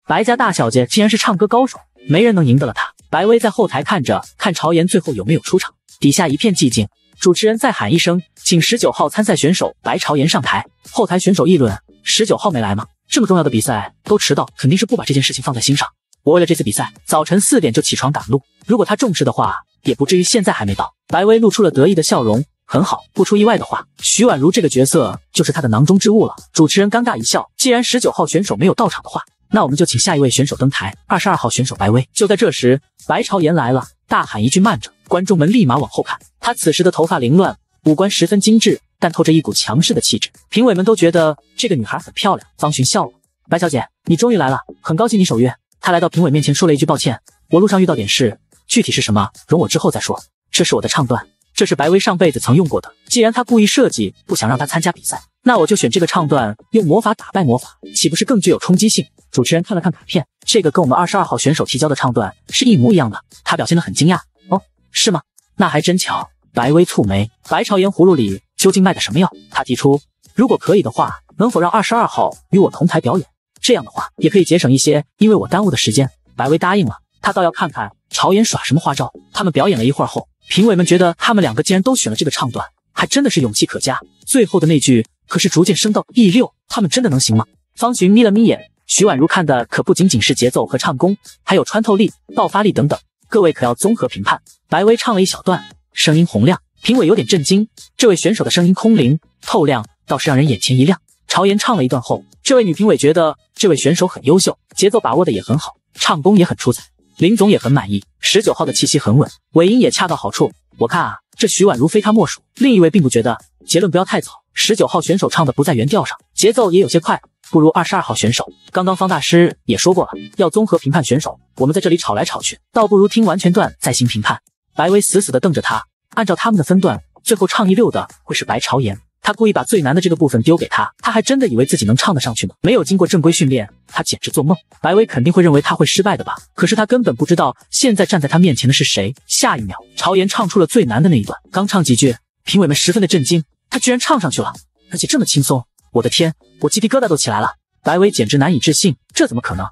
白家大小姐竟然是唱歌高手。没人能赢得了他。白薇在后台看着，看朝颜最后有没有出场。底下一片寂静。主持人再喊一声：“请十九号参赛选手白朝颜上台。”后台选手议论：“十九号没来吗？这么重要的比赛都迟到，肯定是不把这件事情放在心上。”我为了这次比赛，早晨四点就起床赶路。如果他重视的话，也不至于现在还没到。白薇露出了得意的笑容。很好，不出意外的话，徐婉如这个角色就是他的囊中之物了。主持人尴尬一笑：“既然十九号选手没有到场的话，”那我们就请下一位选手登台，二十二号选手白薇。就在这时，白朝言来了，大喊一句“慢着！”观众们立马往后看。她此时的头发凌乱，五官十分精致，但透着一股强势的气质。评委们都觉得这个女孩很漂亮。方寻笑了：“白小姐，你终于来了，很高兴你守约。”她来到评委面前，说了一句：“抱歉，我路上遇到点事，具体是什么，容我之后再说。”这是我的唱段，这是白薇上辈子曾用过的。既然她故意设计，不想让她参加比赛，那我就选这个唱段，用魔法打败魔法，岂不是更具有冲击性？主持人看了看卡片，这个跟我们二十二号选手提交的唱段是一模一样的。他表现得很惊讶。哦，是吗？那还真巧。白薇蹙眉，白朝颜葫芦里究竟卖的什么药？他提出，如果可以的话，能否让二十二号与我同台表演？这样的话，也可以节省一些因为我耽误的时间。白薇答应了。他倒要看看朝颜耍什么花招。他们表演了一会儿后，评委们觉得他们两个竟然都选了这个唱段，还真的是勇气可嘉。最后的那句可是逐渐升到第六，他们真的能行吗？方寻眯了眯眼。徐婉如看的可不仅仅是节奏和唱功，还有穿透力、爆发力等等。各位可要综合评判。白薇唱了一小段，声音洪亮，评委有点震惊。这位选手的声音空灵透亮，倒是让人眼前一亮。朝颜唱了一段后，这位女评委觉得这位选手很优秀，节奏把握的也很好，唱功也很出彩。林总也很满意，十九号的气息很稳，尾音也恰到好处。我看啊，这徐婉如非他莫属。另一位并不觉得，结论不要太早。十九号选手唱的不在原调上，节奏也有些快。不如二十二号选手，刚刚方大师也说过了，要综合评判选手。我们在这里吵来吵去，倒不如听完全段再行评判。白威死死的瞪着他，按照他们的分段，最后唱一溜的会是白朝言。他故意把最难的这个部分丢给他，他还真的以为自己能唱得上去吗？没有经过正规训练，他简直做梦。白威肯定会认为他会失败的吧？可是他根本不知道现在站在他面前的是谁。下一秒，朝言唱出了最难的那一段，刚唱几句，评委们十分的震惊，他居然唱上去了，而且这么轻松。我的天，我鸡皮疙瘩都起来了！白薇简直难以置信，这怎么可能？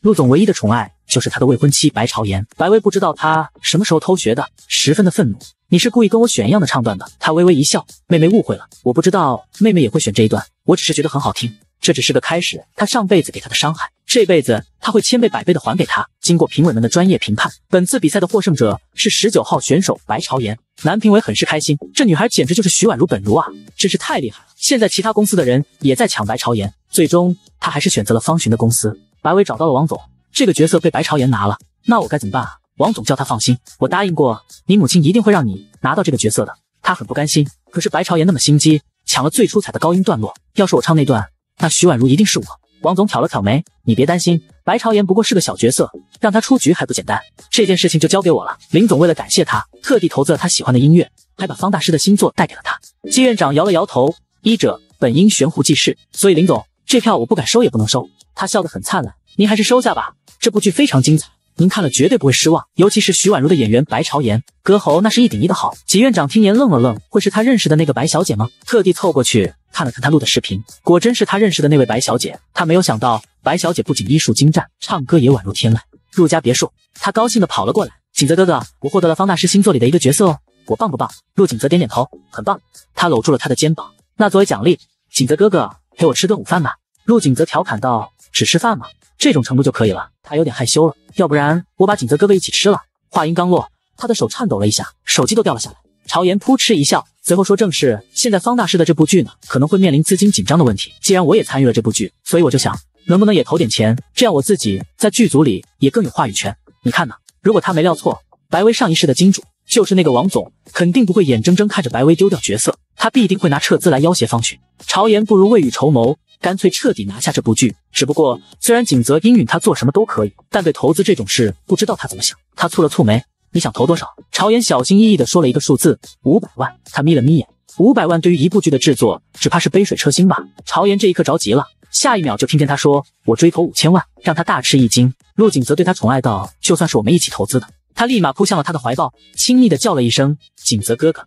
陆总唯一的宠爱就是他的未婚妻白朝妍。白薇不知道他什么时候偷学的，十分的愤怒。你是故意跟我选一样的唱段的？他微微一笑，妹妹误会了，我不知道妹妹也会选这一段，我只是觉得很好听。这只是个开始，他上辈子给他的伤害，这辈子他会千倍百倍的还给他。经过评委们的专业评判，本次比赛的获胜者是十九号选手白朝言。男评委很是开心，这女孩简直就是徐宛如本如啊，真是太厉害了！现在其他公司的人也在抢白朝言，最终他还是选择了方寻的公司。白伟找到了王总，这个角色被白朝言拿了，那我该怎么办啊？王总叫他放心，我答应过你母亲，一定会让你拿到这个角色的。他很不甘心，可是白朝言那么心机，抢了最出彩的高音段落，要是我唱那段。那徐婉如一定是我。王总挑了挑眉，你别担心，白朝颜不过是个小角色，让他出局还不简单。这件事情就交给我了。林总为了感谢他，特地投资了他喜欢的音乐，还把方大师的新作带给了他。季院长摇了摇头，医者本应悬壶济世，所以林总这票我不敢收也不能收。他笑得很灿烂，您还是收下吧。这部剧非常精彩，您看了绝对不会失望。尤其是徐婉如的演员白朝颜，歌喉那是一顶一的好。季院长听言愣了愣，会是他认识的那个白小姐吗？特地凑过去。看了看他录的视频，果真是他认识的那位白小姐。他没有想到，白小姐不仅医术精湛，唱歌也宛如天籁。入家别墅，他高兴地跑了过来。景泽哥哥，我获得了方大师新作里的一个角色哦，我棒不棒？陆景泽点点头，很棒。他搂住了他的肩膀。那作为奖励，景泽哥哥陪我吃顿午饭吧。陆景泽调侃道：“只吃饭吗？这种程度就可以了。”他有点害羞了。要不然我把景泽哥哥一起吃了？话音刚落，他的手颤抖了一下，手机都掉了下来。朝颜扑哧一笑，随后说：“正事，现在方大师的这部剧呢，可能会面临资金紧张的问题。既然我也参与了这部剧，所以我就想，能不能也投点钱，这样我自己在剧组里也更有话语权。你看呢？如果他没料错，白薇上一世的金主就是那个王总，肯定不会眼睁睁看着白薇丢掉角色，他必定会拿撤资来要挟方群。朝颜不如未雨绸缪，干脆彻底拿下这部剧。只不过，虽然景泽应允他做什么都可以，但对投资这种事，不知道他怎么想。他蹙了蹙眉。”你想投多少？朝颜小心翼翼地说了一个数字，五百万。他眯了眯眼，五百万对于一部剧的制作，只怕是杯水车薪吧。朝颜这一刻着急了，下一秒就听见他说：“我追投五千万。”让他大吃一惊。陆景泽对他宠爱到，就算是我们一起投资的，他立马扑向了他的怀抱，亲昵地叫了一声“景泽哥哥”。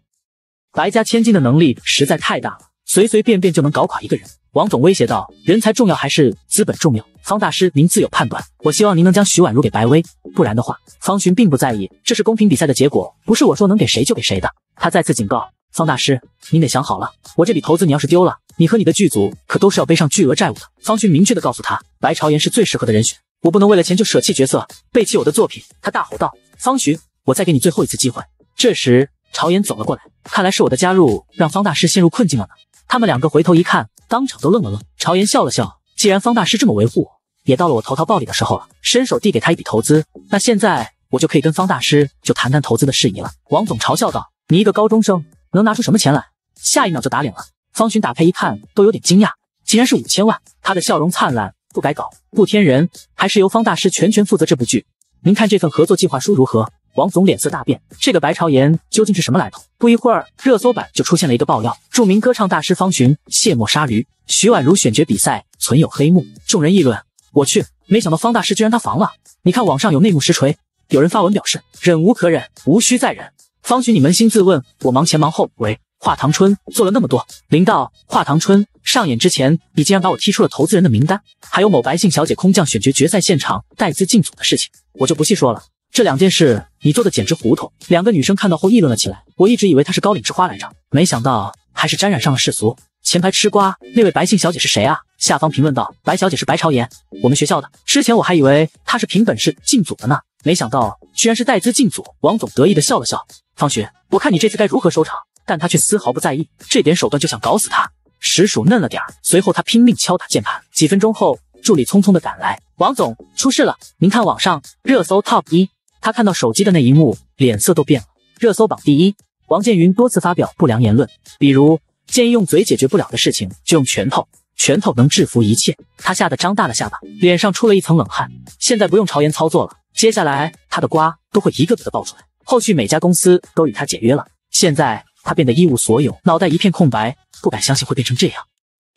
白家千金的能力实在太大了。随随便便就能搞垮一个人，王总威胁道：“人才重要还是资本重要？方大师，您自有判断。我希望您能将徐婉如给白薇，不然的话。”方寻并不在意，这是公平比赛的结果，不是我说能给谁就给谁的。他再次警告方大师：“您得想好了，我这笔投资你要是丢了，你和你的剧组可都是要背上巨额债务的。”方寻明确的告诉他：“白朝言是最适合的人选，我不能为了钱就舍弃角色，背弃我的作品。”他大吼道：“方寻，我再给你最后一次机会。”这时，朝颜走了过来，看来是我的加入让方大师陷入困境了呢。他们两个回头一看，当场都愣了愣，朝颜笑了笑。既然方大师这么维护我，也到了我投桃报李的时候了，伸手递给他一笔投资。那现在我就可以跟方大师就谈谈投资的事宜了。王总嘲笑道：“你一个高中生能拿出什么钱来？”下一秒就打脸了。方寻打开一看都有点惊讶，竟然是五千万。他的笑容灿烂，不改稿，不添人，还是由方大师全权负责这部剧。您看这份合作计划书如何？王总脸色大变，这个白朝颜究竟是什么来头？不一会儿，热搜版就出现了一个爆料：著名歌唱大师方寻卸磨杀驴，徐婉如选角比赛存有黑幕。众人议论：“我去，没想到方大师居然塌房了！”你看网上有内幕实锤，有人发文表示：“忍无可忍，无需再忍。”方寻，你扪心自问，我忙前忙后为华堂春做了那么多，临到华堂春上演之前，你竟然把我踢出了投资人的名单。还有某白姓小姐空降选角决赛现场，带资进组的事情，我就不细说了。这两件事你做的简直糊涂！两个女生看到后议论了起来。我一直以为她是高岭之花来着，没想到还是沾染上了世俗。前排吃瓜那位白姓小姐是谁啊？下方评论道：“白小姐是白朝颜，我们学校的。之前我还以为她是凭本事进组的呢，没想到居然是带资进组。”王总得意的笑了笑。方学，我看你这次该如何收场？但他却丝毫不在意，这点手段就想搞死他，实属嫩了点儿。随后他拼命敲打键盘。几分钟后，助理匆匆的赶来：“王总出事了，您看网上热搜 top 一。”他看到手机的那一幕，脸色都变了。热搜榜第一，王建云多次发表不良言论，比如建议用嘴解决不了的事情就用拳头，拳头能制服一切。他吓得张大了下巴，脸上出了一层冷汗。现在不用朝言操作了，接下来他的瓜都会一个个的爆出来。后续每家公司都与他解约了，现在他变得一无所有，脑袋一片空白，不敢相信会变成这样。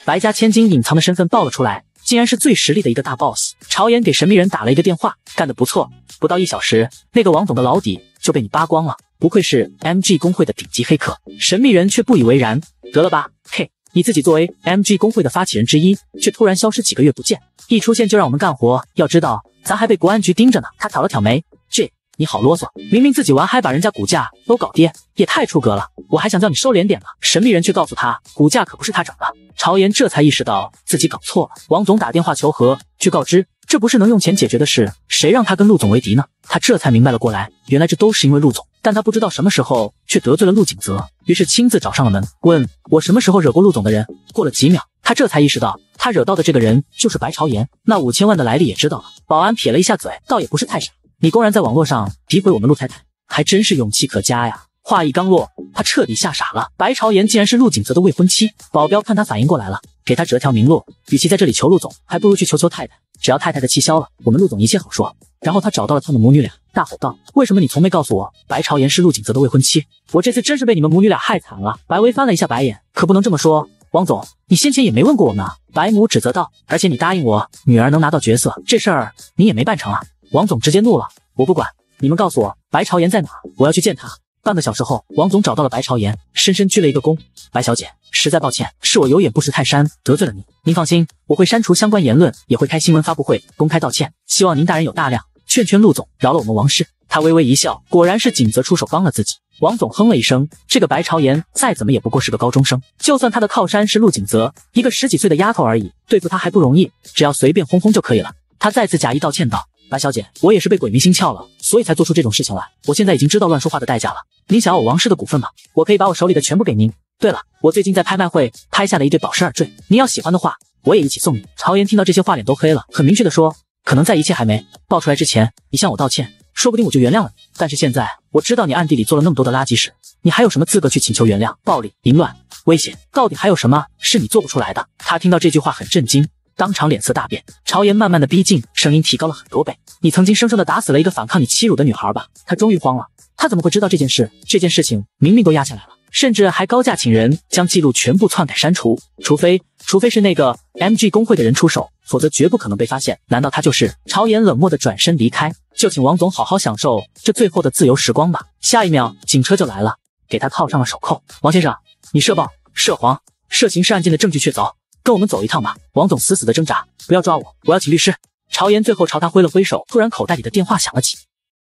白家千金隐藏的身份爆了出来。竟然是最实力的一个大 boss，朝颜给神秘人打了一个电话，干得不错，不到一小时，那个王总的老底就被你扒光了，不愧是 MG 工会的顶级黑客。神秘人却不以为然，得了吧，嘿，你自己作为 MG 工会的发起人之一，却突然消失几个月不见，一出现就让我们干活，要知道咱还被国安局盯着呢。他挑了挑眉。你好啰嗦，明明自己玩嗨把人家股价都搞跌，也太出格了。我还想叫你收敛点呢，神秘人却告诉他，股价可不是他整的。朝颜这才意识到自己搞错了。王总打电话求和，却告知这不是能用钱解决的事。谁让他跟陆总为敌呢？他这才明白了过来，原来这都是因为陆总。但他不知道什么时候却得罪了陆景泽，于是亲自找上了门，问我什么时候惹过陆总的人。过了几秒，他这才意识到他惹到的这个人就是白朝颜，那五千万的来历也知道了。保安撇了一下嘴，倒也不是太傻。你公然在网络上诋毁我们陆太太，还真是勇气可嘉呀！话一刚落，他彻底吓傻了。白朝言竟然是陆景泽的未婚妻。保镖看他反应过来了，给他指条明路：，与其在这里求陆总，还不如去求求太太。只要太太的气消了，我们陆总一切好说。然后他找到了他们母女俩，大吼道：“为什么你从没告诉我白朝言是陆景泽的未婚妻？我这次真是被你们母女俩害惨了！”白薇翻了一下白眼，可不能这么说，王总，你先前也没问过我们啊。白母指责道：“而且你答应我女儿能拿到角色这事儿，你也没办成啊！”王总直接怒了，我不管，你们告诉我白朝颜在哪，我要去见他。半个小时后，王总找到了白朝颜，深深鞠了一个躬：“白小姐，实在抱歉，是我有眼不识泰山，得罪了您。您放心，我会删除相关言论，也会开新闻发布会公开道歉。希望您大人有大量，劝劝陆总，饶了我们王氏。”他微微一笑，果然是景泽出手帮了自己。王总哼了一声：“这个白朝颜再怎么也不过是个高中生，就算他的靠山是陆景泽，一个十几岁的丫头而已，对付他还不容易，只要随便轰轰就可以了。”他再次假意道歉道。白小姐，我也是被鬼迷心窍了，所以才做出这种事情来。我现在已经知道乱说话的代价了。您想要我王氏的股份吗？我可以把我手里的全部给您。对了，我最近在拍卖会拍下了一对宝石耳坠，您要喜欢的话，我也一起送你。曹岩听到这些话，脸都黑了，很明确的说，可能在一切还没爆出来之前，你向我道歉，说不定我就原谅了你。但是现在我知道你暗地里做了那么多的垃圾事，你还有什么资格去请求原谅？暴力、淫乱、危险，到底还有什么是你做不出来的？他听到这句话，很震惊。当场脸色大变，朝颜慢慢的逼近，声音提高了很多倍。你曾经生生的打死了一个反抗你欺辱的女孩吧？他终于慌了，他怎么会知道这件事？这件事情明明都压下来了，甚至还高价请人将记录全部篡改删除，除非除非是那个 M G 工会的人出手，否则绝不可能被发现。难道他就是朝颜冷漠的转身离开，就请王总好好享受这最后的自由时光吧。下一秒，警车就来了，给他铐上了手铐。王先生，你涉暴、涉黄、涉刑事案件的证据确凿。跟我们走一趟吧，王总死死的挣扎，不要抓我，我要请律师。朝颜最后朝他挥了挥手，突然口袋里的电话响了起。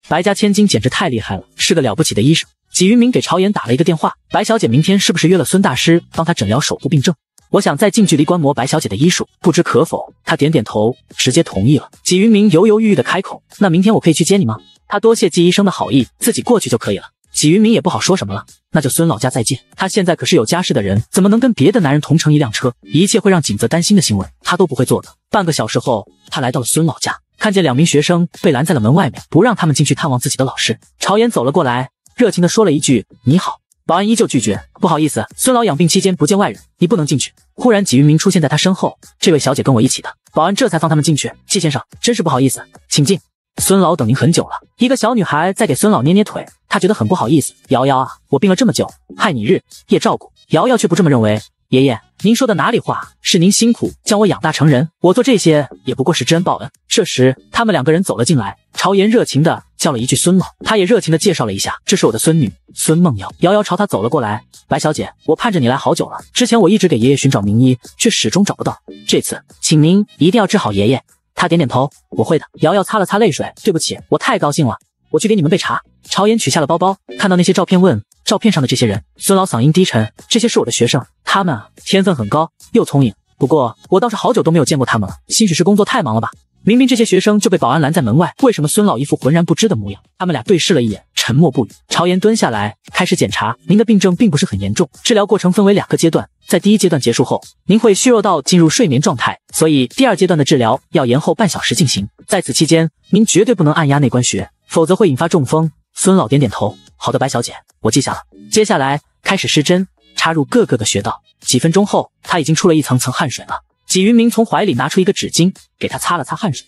白家千金简直太厉害了，是个了不起的医生。纪云明给朝颜打了一个电话，白小姐明天是不是约了孙大师帮她诊疗手部病症？我想再近距离观摩白小姐的医术，不知可否？他点点头，直接同意了。纪云明犹犹豫豫的开口，那明天我可以去接你吗？他多谢纪医生的好意，自己过去就可以了。纪云明也不好说什么了，那就孙老家再见。他现在可是有家室的人，怎么能跟别的男人同乘一辆车？一切会让锦泽担心的行为，他都不会做的。半个小时后，他来到了孙老家，看见两名学生被拦在了门外面，不让他们进去探望自己的老师。朝颜走了过来，热情地说了一句：“你好。”保安依旧拒绝：“不好意思，孙老养病期间不见外人，你不能进去。”忽然，纪云明出现在他身后：“这位小姐跟我一起的。”保安这才放他们进去。纪先生，真是不好意思，请进。孙老等您很久了。一个小女孩在给孙老捏捏腿，她觉得很不好意思。瑶瑶啊，我病了这么久，害你日夜照顾。瑶瑶却不这么认为。爷爷，您说的哪里话？是您辛苦将我养大成人，我做这些也不过是知恩报恩。这时，他们两个人走了进来，朝颜热情的叫了一句“孙老”，他也热情的介绍了一下：“这是我的孙女孙梦瑶。”瑶瑶朝他走了过来：“白小姐，我盼着你来好久了。之前我一直给爷爷寻找名医，却始终找不到。这次，请您一定要治好爷爷。”他点点头，我会的。瑶瑶擦了擦泪水，对不起，我太高兴了。我去给你们备茶。朝颜取下了包包，看到那些照片，问：“照片上的这些人？”孙老嗓音低沉：“这些是我的学生，他们啊，天分很高，又聪颖。不过，我倒是好久都没有见过他们了，兴许是工作太忙了吧。”明明这些学生就被保安拦在门外，为什么孙老一副浑然不知的模样？他们俩对视了一眼，沉默不语。朝颜蹲下来，开始检查。您的病症并不是很严重，治疗过程分为两个阶段，在第一阶段结束后，您会虚弱到进入睡眠状态，所以第二阶段的治疗要延后半小时进行。在此期间，您绝对不能按压内关穴，否则会引发中风。孙老点点头，好的，白小姐，我记下了。接下来开始施针，插入各个的穴道。几分钟后，他已经出了一层层汗水了。纪云明从怀里拿出一个纸巾，给他擦了擦汗水。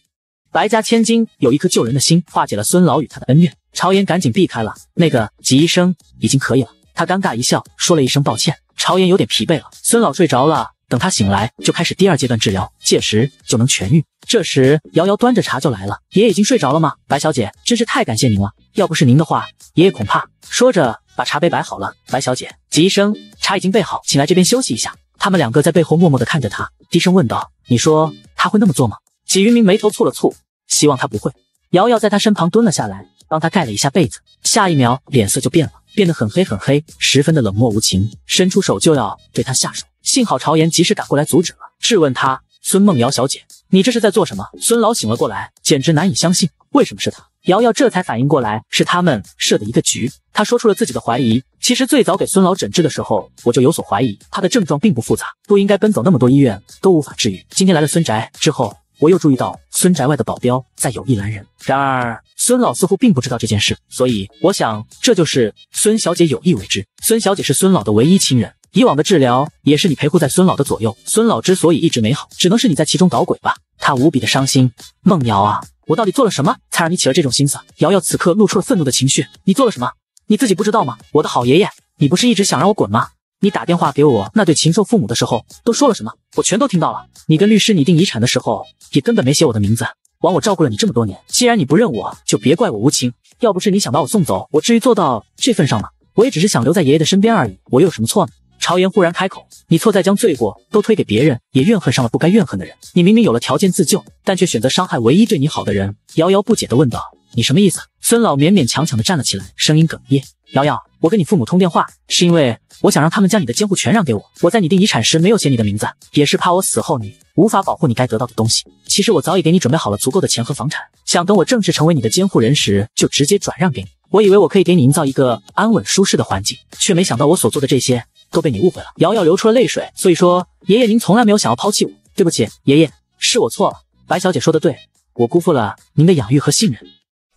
白家千金有一颗救人的心，化解了孙老与他的恩怨。朝颜赶紧避开了那个。纪医生已经可以了，他尴尬一笑，说了一声抱歉。朝颜有点疲惫了，孙老睡着了，等他醒来就开始第二阶段治疗，届时就能痊愈。这时，瑶瑶端着茶就来了。爷爷已经睡着了吗？白小姐真是太感谢您了，要不是您的话，爷爷恐怕说着把茶杯摆好了。白小姐，纪医生，茶已经备好，请来这边休息一下。他们两个在背后默默的看着他。低声问道：“你说他会那么做吗？”纪云明眉头蹙了蹙，希望他不会。瑶瑶在他身旁蹲了下来，帮他盖了一下被子。下一秒，脸色就变了，变得很黑很黑，十分的冷漠无情，伸出手就要对他下手。幸好朝颜及时赶过来阻止了，质问他：“孙梦瑶小姐，你这是在做什么？”孙老醒了过来，简直难以相信。为什么是他？瑶瑶这才反应过来，是他们设的一个局。她说出了自己的怀疑。其实最早给孙老诊治的时候，我就有所怀疑。他的症状并不复杂，不应该奔走那么多医院都无法治愈。今天来了孙宅之后，我又注意到孙宅外的保镖在有意拦人。然而孙老似乎并不知道这件事，所以我想这就是孙小姐有意为之。孙小姐是孙老的唯一亲人，以往的治疗也是你陪护在孙老的左右。孙老之所以一直没好，只能是你在其中捣鬼吧？他无比的伤心，梦瑶啊！我到底做了什么，才让你起了这种心思？瑶瑶此刻露出了愤怒的情绪。你做了什么？你自己不知道吗？我的好爷爷，你不是一直想让我滚吗？你打电话给我那对禽兽父母的时候，都说了什么？我全都听到了。你跟律师拟定遗产的时候，也根本没写我的名字。枉我照顾了你这么多年，既然你不认我，就别怪我无情。要不是你想把我送走，我至于做到这份上吗？我也只是想留在爷爷的身边而已。我又有什么错呢？朝颜忽然开口：“你错在将罪过都推给别人，也怨恨上了不该怨恨的人。你明明有了条件自救，但却选择伤害唯一对你好的人。”瑶瑶不解地问道：“你什么意思？”孙老勉勉强强地站了起来，声音哽咽：“瑶瑶，我跟你父母通电话，是因为我想让他们将你的监护权让给我。我在拟定遗产时没有写你的名字，也是怕我死后你无法保护你该得到的东西。其实我早已给你准备好了足够的钱和房产，想等我正式成为你的监护人时就直接转让给你。我以为我可以给你营造一个安稳舒适的环境，却没想到我所做的这些……”都被你误会了，瑶瑶流出了泪水。所以说，爷爷您从来没有想要抛弃我。对不起，爷爷，是我错了。白小姐说的对，我辜负了您的养育和信任。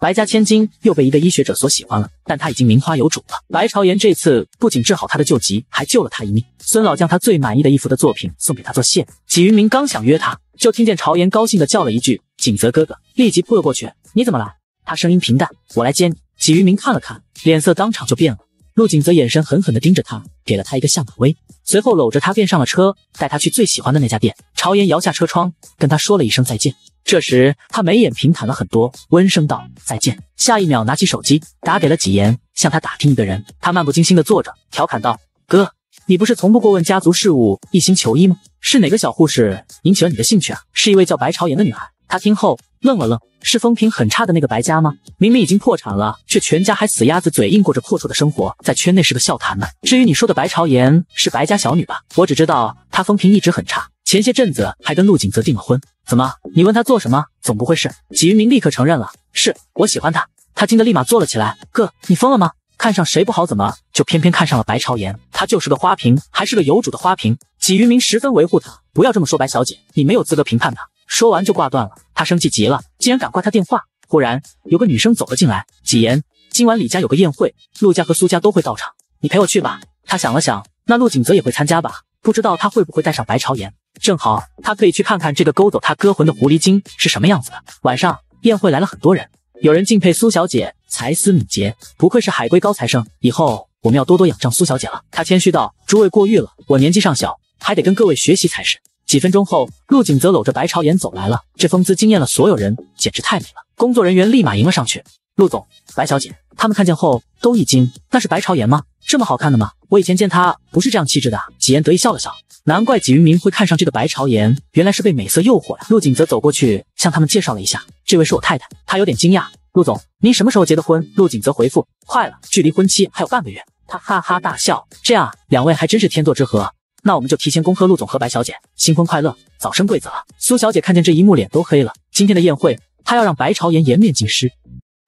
白家千金又被一个医学者所喜欢了，但她已经名花有主了。白朝颜这次不仅治好她的旧疾，还救了她一命。孙老将他最满意的一幅的作品送给她做谢礼。纪云明刚想约她，就听见朝颜高兴的叫了一句：“景泽哥哥！”立即扑了过去。你怎么来？他声音平淡。我来接你。纪云明看了看，脸色当场就变了。陆景则眼神狠狠地盯着他，给了他一个下马威，随后搂着他便上了车，带他去最喜欢的那家店。朝颜摇下车窗，跟他说了一声再见。这时他眉眼平坦了很多，温声道再见。下一秒拿起手机打给了纪言，向他打听一个人。他漫不经心地坐着，调侃道：“哥，你不是从不过问家族事务，一心求医吗？是哪个小护士引起了你的兴趣啊？”“是一位叫白朝颜的女孩。”他听后。愣了愣，是风评很差的那个白家吗？明明已经破产了，却全家还死鸭子嘴硬过着破绰的生活，在圈内是个笑谈呢。至于你说的白朝言，是白家小女吧？我只知道她风评一直很差，前些阵子还跟陆景泽订了婚。怎么？你问她做什么？总不会是？纪云明立刻承认了，是我喜欢她。他惊得立马坐了起来，哥，你疯了吗？看上谁不好，怎么就偏偏看上了白朝言，她就是个花瓶，还是个有主的花瓶。纪云明十分维护她，不要这么说白小姐，你没有资格评判她。说完就挂断了，他生气极了，竟然敢挂他电话。忽然有个女生走了进来，纪言，今晚李家有个宴会，陆家和苏家都会到场，你陪我去吧。他想了想，那陆景泽也会参加吧？不知道他会不会带上白朝言，正好他可以去看看这个勾走他哥魂的狐狸精是什么样子的。晚上宴会来了很多人，有人敬佩苏小姐才思敏捷，不愧是海归高材生，以后我们要多多仰仗苏小姐了。他谦虚道，诸位过誉了，我年纪尚小，还得跟各位学习才是。几分钟后，陆景泽搂着白朝妍走来了，这风姿惊艳了所有人，简直太美了。工作人员立马迎了上去。陆总，白小姐，他们看见后都一惊：“那是白朝妍吗？这么好看的吗？我以前见她不是这样气质的。”纪言得意笑了笑，难怪纪云明会看上这个白朝妍，原来是被美色诱惑呀。”陆景泽走过去向他们介绍了一下：“这位是我太太。”他有点惊讶：“陆总，您什么时候结的婚？”陆景泽回复：“快了，距离婚期还有半个月。”他哈哈大笑：“这样，两位还真是天作之合。”那我们就提前恭贺陆总和白小姐新婚快乐，早生贵子了。苏小姐看见这一幕，脸都黑了。今天的宴会，她要让白朝颜颜面尽失。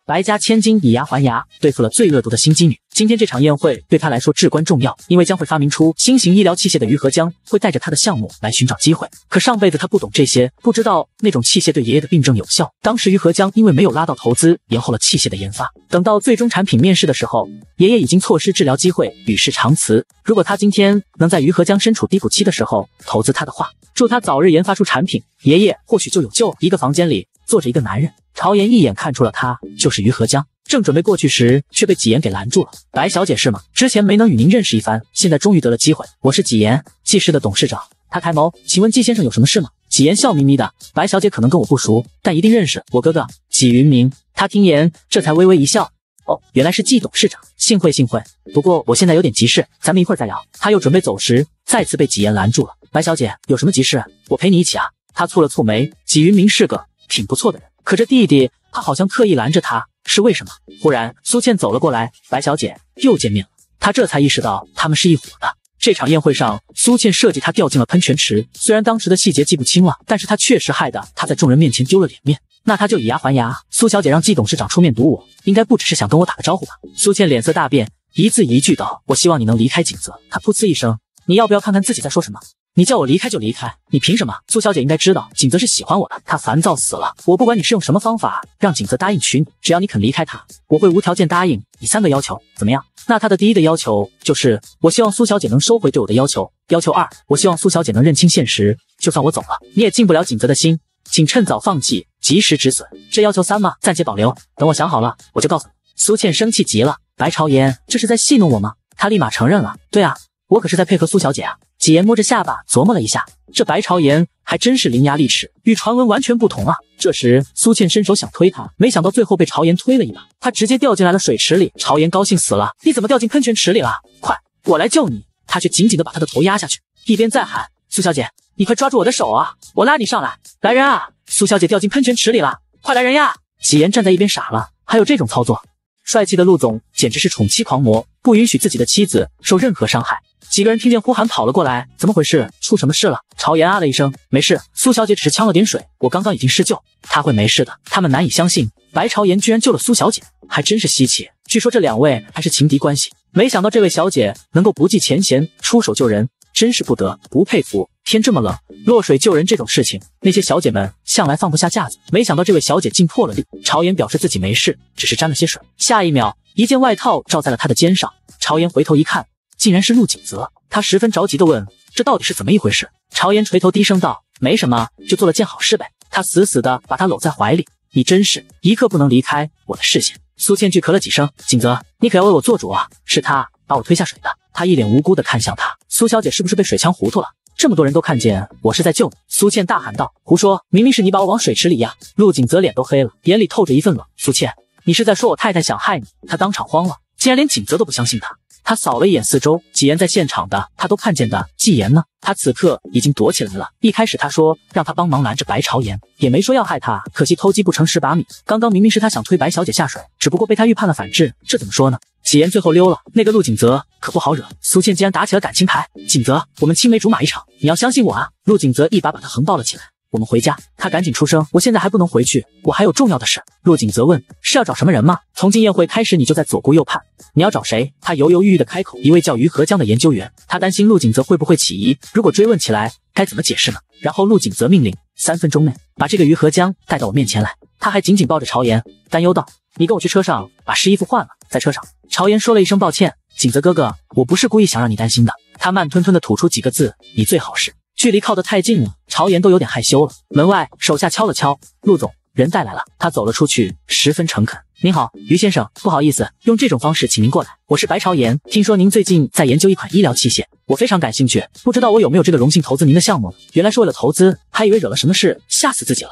白家千金以牙还牙，对付了最恶毒的心机女。今天这场宴会对他来说至关重要，因为将会发明出新型医疗器械的于和江会带着他的项目来寻找机会。可上辈子他不懂这些，不知道那种器械对爷爷的病症有效。当时于和江因为没有拉到投资，延后了器械的研发。等到最终产品面世的时候，爷爷已经错失治疗机会，与世长辞。如果他今天能在于和江身处低谷期的时候投资他的话，祝他早日研发出产品，爷爷或许就有救。一个房间里坐着一个男人，朝颜一眼看出了他就是于和江。正准备过去时，却被纪言给拦住了。白小姐是吗？之前没能与您认识一番，现在终于得了机会。我是纪言，纪氏的董事长。他抬眸，请问纪先生有什么事吗？纪言笑眯眯的。白小姐可能跟我不熟，但一定认识我哥哥纪云明。他听言，这才微微一笑。哦，原来是纪董事长，幸会幸会。不过我现在有点急事，咱们一会儿再聊。他又准备走时，再次被纪言拦住了。白小姐有什么急事？我陪你一起啊。他蹙了蹙眉，纪云明是个挺不错的人，可这弟弟，他好像刻意拦着他。是为什么？忽然，苏倩走了过来，白小姐又见面了。她这才意识到他们是一伙的。这场宴会上，苏倩设计她掉进了喷泉池，虽然当时的细节记不清了，但是她确实害得她在众人面前丢了脸面。那她就以牙还牙。苏小姐让季董事长出面堵我，应该不只是想跟我打个招呼吧？苏倩脸色大变，一字一句道：“我希望你能离开景泽。”她噗呲一声，你要不要看看自己在说什么？你叫我离开就离开，你凭什么？苏小姐应该知道，景泽是喜欢我的，他烦躁死了。我不管你是用什么方法让景泽答应娶你，只要你肯离开他，我会无条件答应。你三个要求怎么样？那他的第一的要求就是，我希望苏小姐能收回对我的要求。要求二，我希望苏小姐能认清现实，就算我走了，你也进不了景泽的心，请趁早放弃，及时止损。这要求三吗？暂且保留，等我想好了，我就告诉你。苏倩生气极了，白朝言这是在戏弄我吗？他立马承认了，对啊，我可是在配合苏小姐啊。纪言摸着下巴琢磨了一下，这白朝言还真是伶牙俐齿，与传闻完全不同啊。这时，苏倩伸手想推他，没想到最后被朝言推了一把，他直接掉进来了水池里。朝言高兴死了，你怎么掉进喷泉池里了？快，我来救你！他却紧紧的把他的头压下去，一边在喊：“苏小姐，你快抓住我的手啊，我拉你上来！”来人啊，苏小姐掉进喷泉池里了，快来人呀！纪言站在一边傻了，还有这种操作？帅气的陆总简直是宠妻狂魔，不允许自己的妻子受任何伤害。几个人听见呼喊跑了过来，怎么回事？出什么事了？朝言啊了一声，没事，苏小姐只是呛了点水，我刚刚已经施救，她会没事的。他们难以相信，白朝言居然救了苏小姐，还真是稀奇。据说这两位还是情敌关系，没想到这位小姐能够不计前嫌出手救人，真是不得不佩服。天这么冷，落水救人这种事情，那些小姐们向来放不下架子。没想到这位小姐竟破了例，朝颜表示自己没事，只是沾了些水。下一秒，一件外套罩在了他的肩上。朝颜回头一看，竟然是陆景泽。他十分着急地问：“这到底是怎么一回事？”朝颜垂头低声道：“没什么，就做了件好事呗。”他死死地把她搂在怀里。你真是一刻不能离开我的视线。苏倩拒咳了几声：“景泽，你可要为我做主啊！是他把我推下水的。”他一脸无辜地看向他：“苏小姐是不是被水呛糊涂了？”这么多人都看见我是在救你，苏倩大喊道：“胡说！明明是你把我往水池里压。”陆景泽脸都黑了，眼里透着一份冷。苏倩，你是在说我太太想害你？他当场慌了，竟然连景泽都不相信他。他扫了一眼四周，纪言在现场的，他都看见的。纪言呢？他此刻已经躲起来了。一开始他说让他帮忙拦着白朝言，也没说要害他。可惜偷鸡不成蚀把米，刚刚明明是他想推白小姐下水，只不过被他预判了反制。这怎么说呢？纪言最后溜了，那个陆景泽可不好惹。苏茜竟然打起了感情牌，景泽，我们青梅竹马一场，你要相信我啊！陆景泽一把把他横抱了起来。我们回家。他赶紧出声，我现在还不能回去，我还有重要的事。陆景泽问，是要找什么人吗？从进宴会开始，你就在左顾右盼，你要找谁？他犹犹豫豫的开口，一位叫于和江的研究员。他担心陆景泽会不会起疑，如果追问起来，该怎么解释呢？然后陆景泽命令，三分钟内把这个于和江带到我面前来。他还紧紧抱着朝颜，担忧道，你跟我去车上，把湿衣服换了，在车上。朝颜说了一声抱歉，景泽哥哥，我不是故意想让你担心的。他慢吞吞地吐出几个字：“你最好是……”距离靠得太近了，朝颜都有点害羞了。门外手下敲了敲，陆总人带来了。他走了出去，十分诚恳：“您好，于先生，不好意思，用这种方式请您过来。我是白朝颜，听说您最近在研究一款医疗器械，我非常感兴趣，不知道我有没有这个荣幸投资您的项目？原来是为了投资，还以为惹了什么事，吓死自己了。”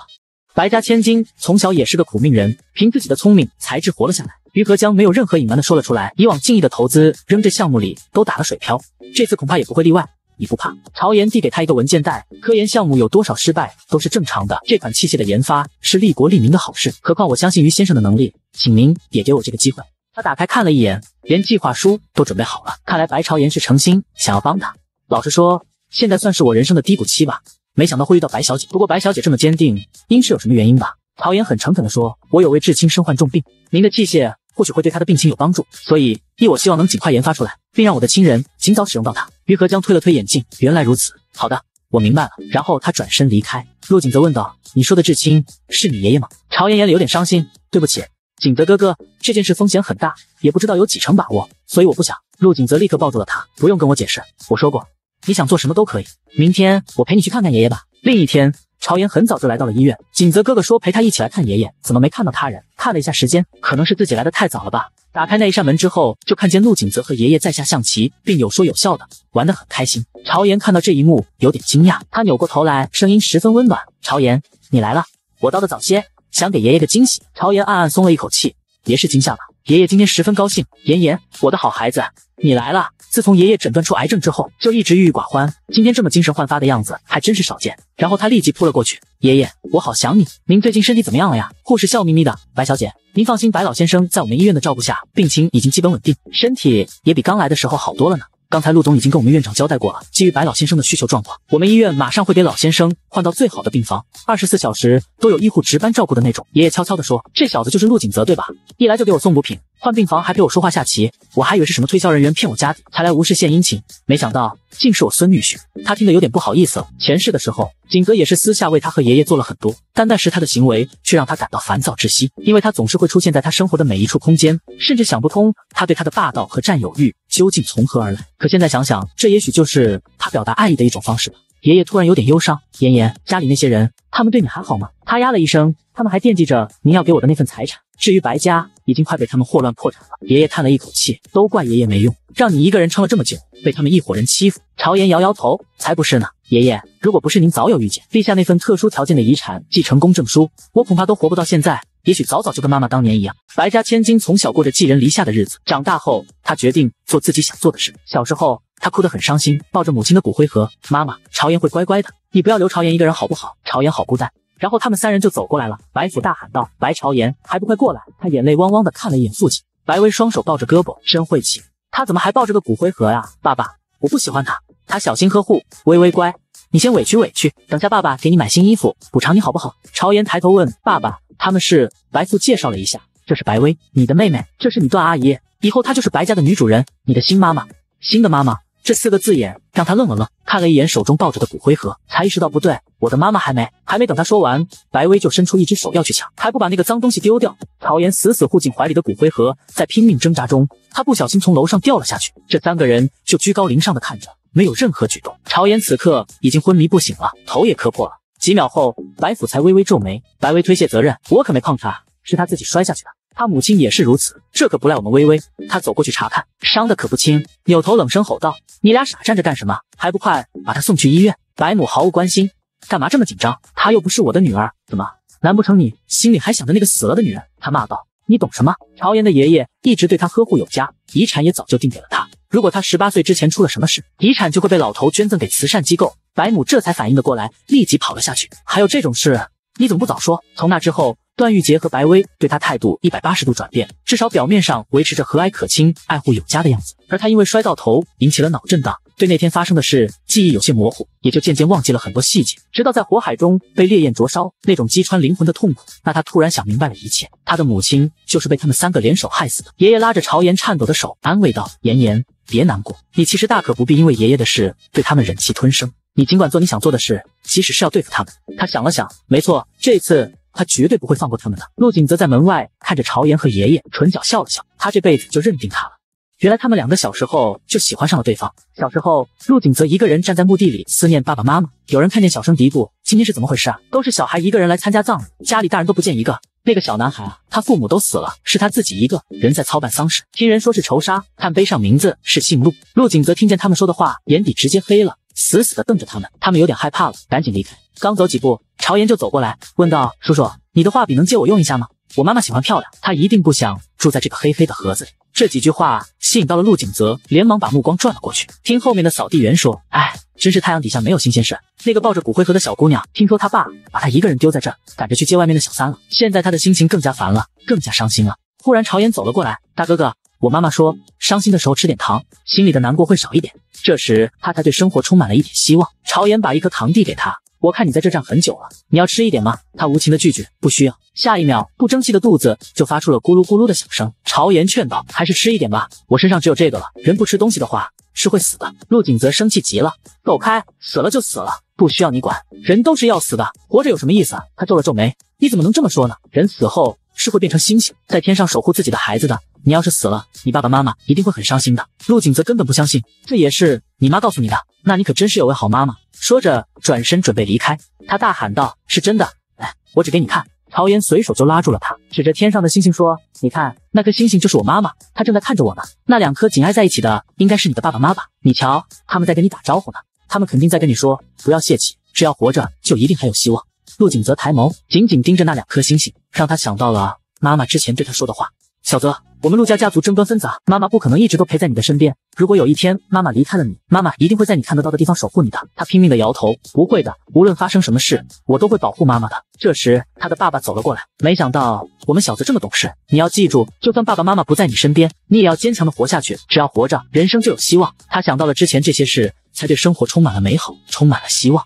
白家千金从小也是个苦命人，凭自己的聪明才智活了下来。于和江没有任何隐瞒的说了出来，以往敬意的投资扔这项目里都打了水漂，这次恐怕也不会例外。你不怕？朝颜递给他一个文件袋，科研项目有多少失败都是正常的，这款器械的研发是利国利民的好事，何况我相信于先生的能力，请您也给我这个机会。他打开看了一眼，连计划书都准备好了，看来白朝颜是诚心想要帮他。老实说，现在算是我人生的低谷期吧。没想到会遇到白小姐，不过白小姐这么坚定，应是有什么原因吧？曹岩很诚恳地说：“我有位至亲身患重病，您的器械或许会对他的病情有帮助，所以依我希望能尽快研发出来，并让我的亲人尽早使用到它。”于和江推了推眼镜，原来如此，好的，我明白了。然后他转身离开。陆景泽问道：“你说的至亲是你爷爷吗？”朝颜眼里有点伤心，对不起，景泽哥哥，这件事风险很大，也不知道有几成把握，所以我不想。陆景泽立刻抱住了他，不用跟我解释，我说过。你想做什么都可以，明天我陪你去看看爷爷吧。另一天，朝颜很早就来到了医院。锦泽哥哥说陪他一起来看爷爷，怎么没看到他人？看了一下时间，可能是自己来的太早了吧。打开那一扇门之后，就看见陆锦泽和爷爷在下象棋，并有说有笑的玩得很开心。朝颜看到这一幕，有点惊讶。他扭过头来，声音十分温暖：“朝颜，你来了，我到的早些，想给爷爷个惊喜。”朝颜暗暗松了一口气，别是惊吓吧？爷爷今天十分高兴，妍妍，我的好孩子。你来了！自从爷爷诊断出癌症之后，就一直郁郁寡欢。今天这么精神焕发的样子，还真是少见。然后他立即扑了过去：“爷爷，我好想你！您最近身体怎么样了呀？”护士笑眯眯的：“白小姐，您放心，白老先生在我们医院的照顾下，病情已经基本稳定，身体也比刚来的时候好多了呢。”刚才陆总已经跟我们院长交代过了，基于白老先生的需求状况，我们医院马上会给老先生换到最好的病房，二十四小时都有医护值班照顾的那种。爷爷悄悄地说：“这小子就是陆景泽，对吧？一来就给我送补品，换病房还陪我说话下棋，我还以为是什么推销人员骗我家底才来无事献殷勤，没想到竟是我孙女婿。”他听得有点不好意思。了。前世的时候，景泽也是私下为他和爷爷做了很多，但那时他的行为却让他感到烦躁窒息，因为他总是会出现在他生活的每一处空间，甚至想不通他对他的霸道和占有欲。究竟从何而来？可现在想想，这也许就是他表达爱意的一种方式吧。爷爷突然有点忧伤。妍妍，家里那些人，他们对你还好吗？他呀了一声，他们还惦记着您要给我的那份财产。至于白家，已经快被他们霍乱破产了。爷爷叹了一口气，都怪爷爷没用，让你一个人撑了这么久，被他们一伙人欺负。朝颜摇摇头，才不是呢，爷爷，如果不是您早有预见，立下那份特殊条件的遗产继承公证书，我恐怕都活不到现在。也许早早就跟妈妈当年一样，白家千金从小过着寄人篱下的日子。长大后，她决定做自己想做的事。小时候，她哭得很伤心，抱着母亲的骨灰盒，妈妈朝颜会乖乖的，你不要留朝颜一个人好不好？朝颜好孤单。然后他们三人就走过来了，白府大喊道：“白朝颜，还不快过来！”他眼泪汪汪的看了一眼父亲白薇，双手抱着胳膊，真晦气，他怎么还抱着个骨灰盒啊？爸爸，我不喜欢他。他小心呵护薇薇，乖。你先委屈委屈，等下爸爸给你买新衣服补偿你好不好？朝颜抬头问爸爸：“他们是白父介绍了一下，这是白薇，你的妹妹，这是你段阿姨，以后她就是白家的女主人，你的新妈妈，新的妈妈。”这四个字眼让他愣了愣，看了一眼手中抱着的骨灰盒，才意识到不对，我的妈妈还没……还没等他说完，白薇就伸出一只手要去抢，还不把那个脏东西丢掉。朝颜死死护紧怀里的骨灰盒，在拼命挣扎中，他不小心从楼上掉了下去。这三个人就居高临上的看着。没有任何举动，朝颜此刻已经昏迷不醒了，头也磕破了。几秒后，白府才微微皱眉。白薇推卸责任，我可没碰他，是他自己摔下去的。他母亲也是如此，这可不赖我们微微。他走过去查看，伤的可不轻，扭头冷声吼道：“你俩傻站着干什么？还不快把他送去医院？”白母毫无关心，干嘛这么紧张？她又不是我的女儿，怎么？难不成你心里还想着那个死了的女人？他骂道。你懂什么？朝颜的爷爷一直对他呵护有加，遗产也早就定给了他。如果他十八岁之前出了什么事，遗产就会被老头捐赠给慈善机构。白母这才反应的过来，立即跑了下去。还有这种事，你怎么不早说？从那之后，段玉洁和白薇对他态度一百八十度转变，至少表面上维持着和蔼可亲、爱护有加的样子。而他因为摔到头，引起了脑震荡。对那天发生的事记忆有些模糊，也就渐渐忘记了很多细节。直到在火海中被烈焰灼烧，那种击穿灵魂的痛苦，那他突然想明白了一切。他的母亲就是被他们三个联手害死的。爷爷拉着朝颜颤抖的手，安慰道：“妍妍，别难过，你其实大可不必因为爷爷的事对他们忍气吞声，你尽管做你想做的事，即使是要对付他们。”他想了想，没错，这次他绝对不会放过他们的。陆景则在门外看着朝颜和爷爷，唇角笑了笑，他这辈子就认定他了。原来他们两个小时候就喜欢上了对方。小时候，陆景泽一个人站在墓地里思念爸爸妈妈。有人看见，小声嘀咕：“今天是怎么回事啊？都是小孩一个人来参加葬礼，家里大人都不见一个。”那个小男孩啊，他父母都死了，是他自己一个人在操办丧事。听人说是仇杀，看碑上名字是姓陆。陆景泽听见他们说的话，眼底直接黑了，死死的瞪着他们。他们有点害怕了，赶紧离开。刚走几步，朝颜就走过来，问道：“叔叔，你的画笔能借我用一下吗？我妈妈喜欢漂亮，她一定不想住在这个黑黑的盒子里。”这几句话吸引到了陆景泽，连忙把目光转了过去，听后面的扫地员说：“哎，真是太阳底下没有新鲜事。”那个抱着骨灰盒的小姑娘，听说她爸把她一个人丢在这儿，赶着去接外面的小三了。现在她的心情更加烦了，更加伤心了。忽然朝言走了过来：“大哥哥，我妈妈说，伤心的时候吃点糖，心里的难过会少一点。”这时她才对生活充满了一点希望。朝言把一颗糖递给她。我看你在这站很久了，你要吃一点吗？他无情的拒绝，不需要。下一秒，不争气的肚子就发出了咕噜咕噜的响声。朝颜劝道：“还是吃一点吧，我身上只有这个了。人不吃东西的话是会死的。”陆景泽生气极了，走开！死了就死了，不需要你管。人都是要死的，活着有什么意思？他皱了皱眉：“你怎么能这么说呢？人死后……”是会变成星星，在天上守护自己的孩子的。你要是死了，你爸爸妈妈一定会很伤心的。陆景泽根本不相信，这也是你妈告诉你的？那你可真是有位好妈妈。说着，转身准备离开，他大喊道：“是真的！”哎，我只给你看。曹岩随手就拉住了他，指着天上的星星说：“你看，那颗星星就是我妈妈，她正在看着我呢。那两颗紧挨在一起的，应该是你的爸爸妈妈。你瞧，他们在跟你打招呼呢。他们肯定在跟你说，不要泄气，只要活着，就一定还有希望。”陆景泽抬眸，紧紧盯着那两颗星星。让他想到了妈妈之前对他说的话：“小泽，我们陆家家族争端纷杂，妈妈不可能一直都陪在你的身边。如果有一天妈妈离开了你，妈妈一定会在你看得到的地方守护你的。”他拼命的摇头：“不会的，无论发生什么事，我都会保护妈妈的。”这时，他的爸爸走了过来，没想到我们小泽这么懂事。你要记住，就算爸爸妈妈不在你身边，你也要坚强的活下去。只要活着，人生就有希望。他想到了之前这些事，才对生活充满了美好，充满了希望。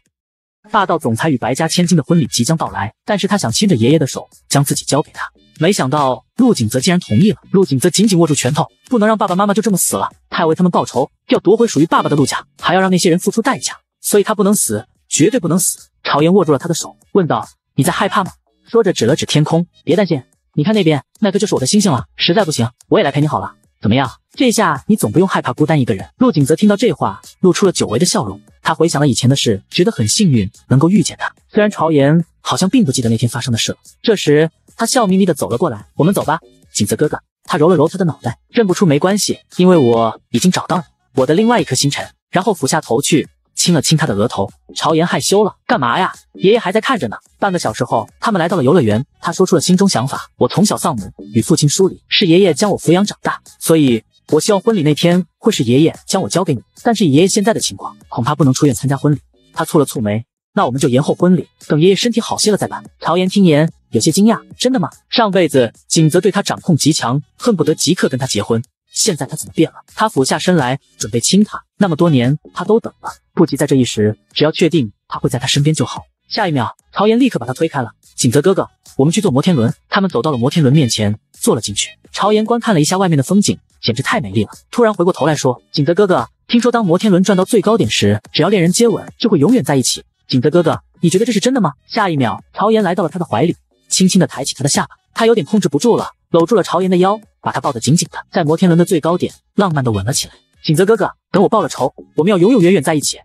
霸道总裁与白家千金的婚礼即将到来，但是他想牵着爷爷的手，将自己交给他。没想到陆景泽竟然同意了。陆景泽紧紧握住拳头，不能让爸爸妈妈就这么死了，他要为他们报仇，要夺回属于爸爸的陆家，还要让那些人付出代价。所以他不能死，绝对不能死。朝颜握住了他的手，问道：“你在害怕吗？”说着指了指天空：“别担心，你看那边，那颗就是我的星星了。实在不行，我也来陪你好了。”怎么样？这下你总不用害怕孤单一个人。陆景泽听到这话，露出了久违的笑容。他回想了以前的事，觉得很幸运能够遇见他。虽然朝颜好像并不记得那天发生的事了。这时，他笑眯眯的走了过来：“我们走吧，景泽哥哥。”他揉了揉他的脑袋，认不出没关系，因为我已经找到了我的另外一颗星辰。然后俯下头去。亲了亲他的额头，朝颜害羞了，干嘛呀？爷爷还在看着呢。半个小时后，他们来到了游乐园。他说出了心中想法：我从小丧母，与父亲疏离，是爷爷将我抚养长大，所以我希望婚礼那天会是爷爷将我交给你。但是以爷爷现在的情况，恐怕不能出院参加婚礼。他蹙了蹙眉，那我们就延后婚礼，等爷爷身体好些了再办。朝颜听言有些惊讶：真的吗？上辈子景泽对他掌控极强，恨不得即刻跟他结婚，现在他怎么变了？他俯下身来准备亲他，那么多年他都等了。不急，在这一时，只要确定他会在他身边就好。下一秒，朝颜立刻把他推开了。景泽哥哥，我们去坐摩天轮。他们走到了摩天轮面前，坐了进去。朝颜观看了一下外面的风景，简直太美丽了。突然回过头来说：“景泽哥哥，听说当摩天轮转到最高点时，只要恋人接吻，就会永远在一起。景泽哥哥，你觉得这是真的吗？”下一秒，朝颜来到了他的怀里，轻轻的抬起他的下巴，他有点控制不住了，搂住了朝颜的腰，把他抱得紧紧的，在摩天轮的最高点，浪漫的吻了起来。景泽哥哥。等我报了仇，我们要永永远远在一起。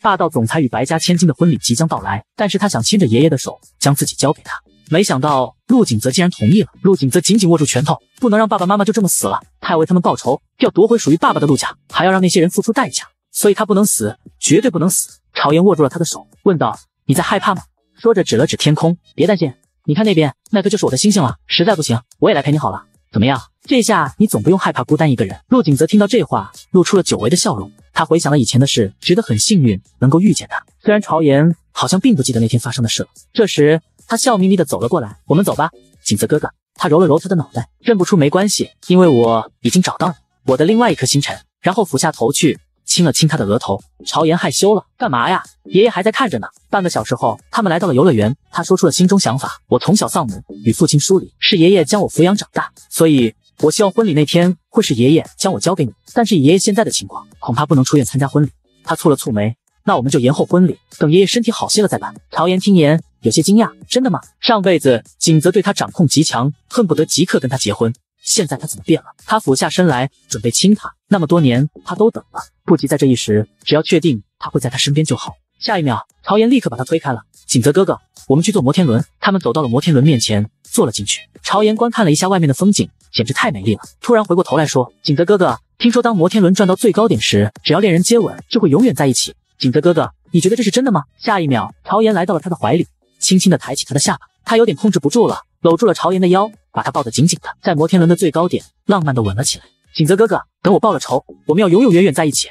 霸道总裁与白家千金的婚礼即将到来，但是他想牵着爷爷的手，将自己交给他。没想到陆景泽竟然同意了。陆景泽紧紧握住拳头，不能让爸爸妈妈就这么死了。他要为他们报仇，要夺回属于爸爸的陆家，还要让那些人付出代价。所以他不能死，绝对不能死。朝颜握住了他的手，问道：“你在害怕吗？”说着指了指天空：“别担心，你看那边，那个就是我的星星了。实在不行，我也来陪你好了。”怎么样？这下你总不用害怕孤单一个人。陆景泽听到这话，露出了久违的笑容。他回想了以前的事，觉得很幸运能够遇见他。虽然朝颜好像并不记得那天发生的事了。这时，他笑眯眯的走了过来：“我们走吧，景泽哥哥。”他揉了揉他的脑袋，认不出没关系，因为我已经找到了我的另外一颗星辰。然后俯下头去。亲了亲他的额头，朝颜害羞了，干嘛呀？爷爷还在看着呢。半个小时后，他们来到了游乐园。他说出了心中想法：我从小丧母，与父亲疏离，是爷爷将我抚养长大，所以我希望婚礼那天会是爷爷将我交给你。但是以爷爷现在的情况，恐怕不能出院参加婚礼。他蹙了蹙眉，那我们就延后婚礼，等爷爷身体好些了再办。朝颜听言有些惊讶：真的吗？上辈子景泽对他掌控极强，恨不得即刻跟他结婚，现在他怎么变了？他俯下身来准备亲他。那么多年，他都等了，不急在这一时，只要确定他会在他身边就好。下一秒，曹岩立刻把他推开了。景泽哥哥，我们去坐摩天轮。他们走到了摩天轮面前，坐了进去。朝颜观看了一下外面的风景，简直太美丽了。突然回过头来说：“景泽哥哥，听说当摩天轮转到最高点时，只要恋人接吻，就会永远在一起。景泽哥哥，你觉得这是真的吗？”下一秒，朝颜来到了他的怀里，轻轻的抬起他的下巴，他有点控制不住了，搂住了朝颜的腰，把他抱得紧紧的，在摩天轮的最高点，浪漫的吻了起来。锦泽哥哥，等我报了仇，我们要永永远远在一起。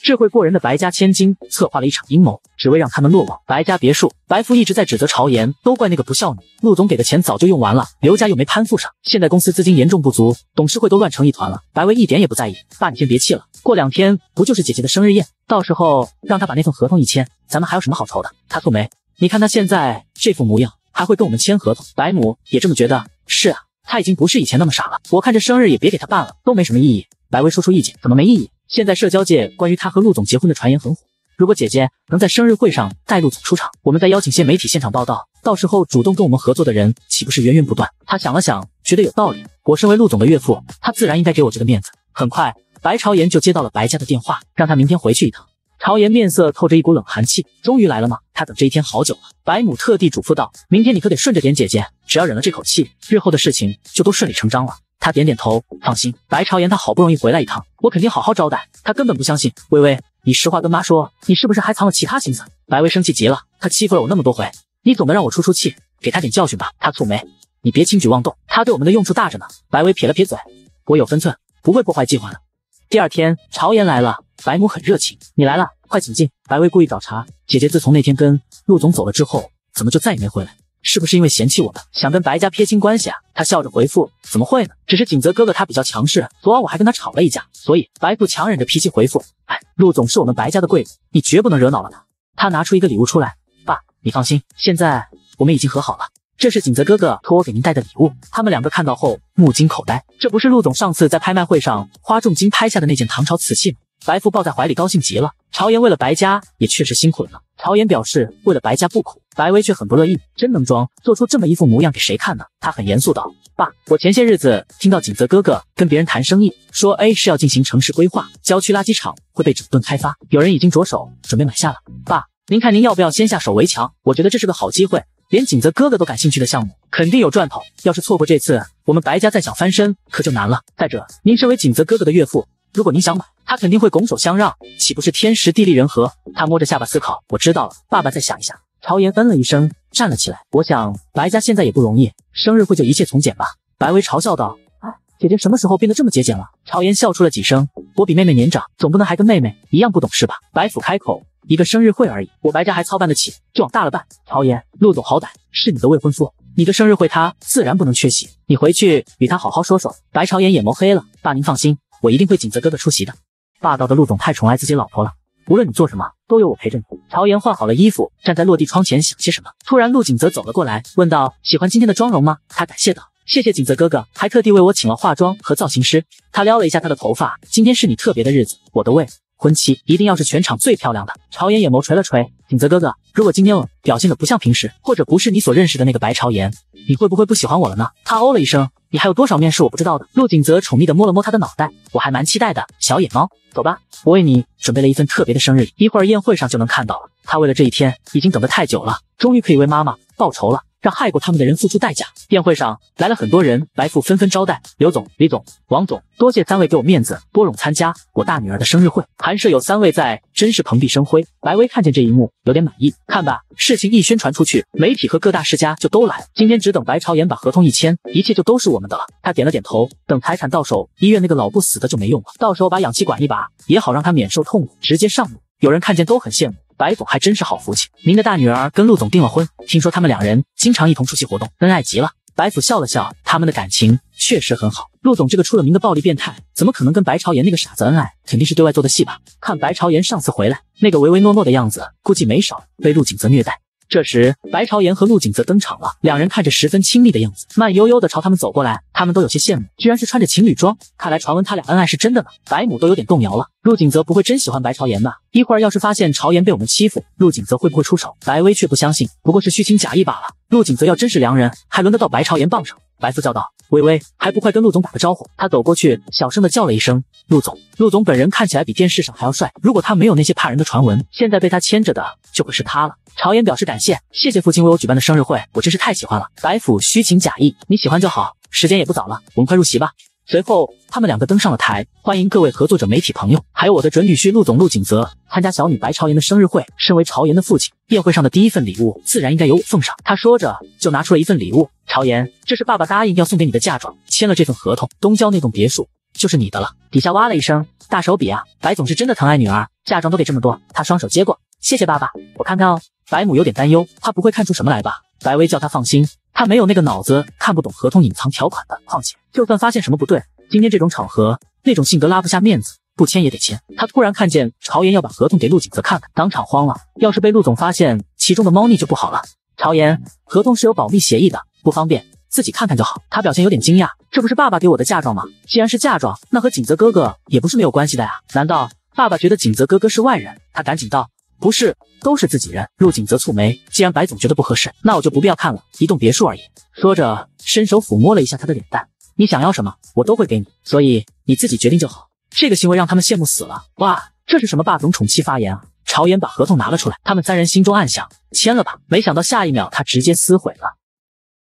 智慧过人的白家千金策划了一场阴谋，只为让他们落网。白家别墅，白福一直在指责朝言，都怪那个不孝女。陆总给的钱早就用完了，刘家又没攀附上，现在公司资金严重不足，董事会都乱成一团了。白薇一点也不在意，爸，你先别气了，过两天不就是姐姐的生日宴？到时候让她把那份合同一签，咱们还有什么好愁的？他蹙眉，你看他现在这副模样，还会跟我们签合同？白母也这么觉得，是啊。他已经不是以前那么傻了，我看这生日也别给他办了，都没什么意义。白薇说出意见，怎么没意义？现在社交界关于他和陆总结婚的传言很火，如果姐姐能在生日会上带陆总出场，我们再邀请些媒体现场报道，到时候主动跟我们合作的人岂不是源源不断？他想了想，觉得有道理。我身为陆总的岳父，他自然应该给我这个面子。很快，白朝言就接到了白家的电话，让他明天回去一趟。朝颜面色透着一股冷寒气，终于来了吗？他等这一天好久了。白母特地嘱咐道：“明天你可得顺着点，姐姐，只要忍了这口气，日后的事情就都顺理成章了。”他点点头，放心。白朝颜，他好不容易回来一趟，我肯定好好招待。他根本不相信。微微，你实话跟妈说，你是不是还藏了其他心思？白薇生气极了，他欺负了我那么多回，你总得让我出出气，给他点教训吧。他蹙眉：“你别轻举妄动，他对我们的用处大着呢。”白薇撇了撇嘴：“我有分寸，不会破坏计划的。”第二天，朝颜来了。白母很热情，你来了，快请进。白薇故意找茬，姐姐自从那天跟陆总走了之后，怎么就再也没回来？是不是因为嫌弃我们，想跟白家撇清关系啊？她笑着回复，怎么会呢？只是景泽哥哥他比较强势，昨晚我还跟他吵了一架。所以白父强忍着脾气回复，哎，陆总是我们白家的贵人，你绝不能惹恼了他。他拿出一个礼物出来，爸，你放心，现在我们已经和好了，这是景泽哥哥托我给您带的礼物。他们两个看到后目惊口呆，这不是陆总上次在拍卖会上花重金拍下的那件唐朝瓷器吗？白富抱在怀里，高兴极了。朝颜为了白家也确实辛苦了呢。朝颜表示为了白家不苦。白薇却很不乐意，真能装，做出这么一副模样给谁看呢？他很严肃道：“爸，我前些日子听到景泽哥哥跟别人谈生意，说 A 是要进行城市规划，郊区垃圾场会被整顿开发，有人已经着手准备买下了。爸，您看您要不要先下手为强？我觉得这是个好机会，连景泽哥哥都感兴趣的项目，肯定有赚头。要是错过这次，我们白家再想翻身可就难了。再者，您身为景泽哥哥的岳父，如果您想买……”他肯定会拱手相让，岂不是天时地利人和？他摸着下巴思考。我知道了，爸爸再想一下。朝颜嗯了一声，站了起来。我想白家现在也不容易，生日会就一切从简吧。白薇嘲笑道：“哎，姐姐什么时候变得这么节俭了？”朝颜笑出了几声。我比妹妹年长，总不能还跟妹妹一样不懂事吧？白府开口：“一个生日会而已，我白家还操办得起，就往大了办。”朝颜，陆总好歹是你的未婚夫，你的生日会他自然不能缺席。你回去与他好好说说。白朝颜眼眸黑了：“爸，您放心，我一定会谨责哥哥出席的。”霸道的陆总太宠爱自己老婆了，无论你做什么，都有我陪着你。朝颜换好了衣服，站在落地窗前想些什么？突然，陆景泽走了过来，问道：“喜欢今天的妆容吗？”他感谢道：“谢谢景泽哥哥，还特地为我请了化妆和造型师。”他撩了一下他的头发：“今天是你特别的日子，我的未婚妻一定要是全场最漂亮的。”朝颜眼眸垂了垂。景泽哥哥，如果今天我表现的不像平时，或者不是你所认识的那个白朝颜，你会不会不喜欢我了呢？他哦了一声，你还有多少面是我不知道的。陆景泽宠溺地摸了摸他的脑袋，我还蛮期待的。小野猫，走吧，我为你准备了一份特别的生日，一会儿宴会上就能看到了。他为了这一天已经等得太久了，终于可以为妈妈报仇了。让害过他们的人付出代价。宴会上来了很多人，白富纷纷招待刘总、李总、王总，多谢三位给我面子，拨冗参加我大女儿的生日会。寒舍有三位在，真是蓬荜生辉。白薇看见这一幕，有点满意。看吧，事情一宣传出去，媒体和各大世家就都来了。今天只等白朝言把合同一签，一切就都是我们的了。他点了点头，等财产到手，医院那个老不死的就没用了。到时候把氧气管一拔，也好让他免受痛苦，直接上路。有人看见都很羡慕。白总还真是好福气，您的大女儿跟陆总订了婚，听说他们两人经常一同出席活动，恩爱极了。白府笑了笑，他们的感情确实很好。陆总这个出了名的暴力变态，怎么可能跟白朝言那个傻子恩爱？肯定是对外做的戏吧？看白朝言上次回来那个唯唯诺诺的样子，估计没少被陆景泽虐待。这时，白朝言和陆景泽登场了，两人看着十分亲密的样子，慢悠悠的朝他们走过来，他们都有些羡慕，居然是穿着情侣装，看来传闻他俩恩爱是真的呢。白母都有点动摇了，陆景泽不会真喜欢白朝言吧？一会儿要是发现朝言被我们欺负，陆景泽会不会出手？白薇却不相信，不过是虚情假意罢了。陆景泽要真是良人，还轮得到白朝言傍上？白父叫道：“微微，还不快跟陆总打个招呼！”他走过去，小声的叫了一声：“陆总。”陆总本人看起来比电视上还要帅。如果他没有那些怕人的传闻，现在被他牵着的就会是他了。朝颜表示感谢：“谢谢父亲为我举办的生日会，我真是太喜欢了。”白府虚情假意：“你喜欢就好。”时间也不早了，我们快入席吧。随后，他们两个登上了台，欢迎各位合作者、媒体朋友，还有我的准女婿陆总陆景泽参加小女白朝妍的生日会。身为朝妍的父亲，宴会上的第一份礼物自然应该由我奉上。他说着就拿出了一份礼物，朝妍，这是爸爸答应要送给你的嫁妆。签了这份合同，东郊那栋别墅就是你的了。底下哇了一声，大手笔啊！白总是真的疼爱女儿，嫁妆都给这么多。他双手接过，谢谢爸爸，我看看哦。白母有点担忧，他不会看出什么来吧？白薇叫他放心。他没有那个脑子，看不懂合同隐藏条款的。况且，就算发现什么不对，今天这种场合，那种性格拉不下面子，不签也得签。他突然看见朝颜要把合同给陆景泽看看，当场慌了。要是被陆总发现其中的猫腻就不好了。朝颜，合同是有保密协议的，不方便，自己看看就好。他表现有点惊讶，这不是爸爸给我的嫁妆吗？既然是嫁妆，那和景泽哥哥也不是没有关系的呀。难道爸爸觉得景泽哥哥是外人？他赶紧道。不是，都是自己人。陆景泽蹙眉，既然白总觉得不合适，那我就不必要看了。一栋别墅而已。说着，伸手抚摸了一下他的脸蛋。你想要什么，我都会给你，所以你自己决定就好。这个行为让他们羡慕死了。哇，这是什么霸总宠妻发言啊？朝颜把合同拿了出来，他们三人心中暗想，签了吧。没想到下一秒，他直接撕毁了。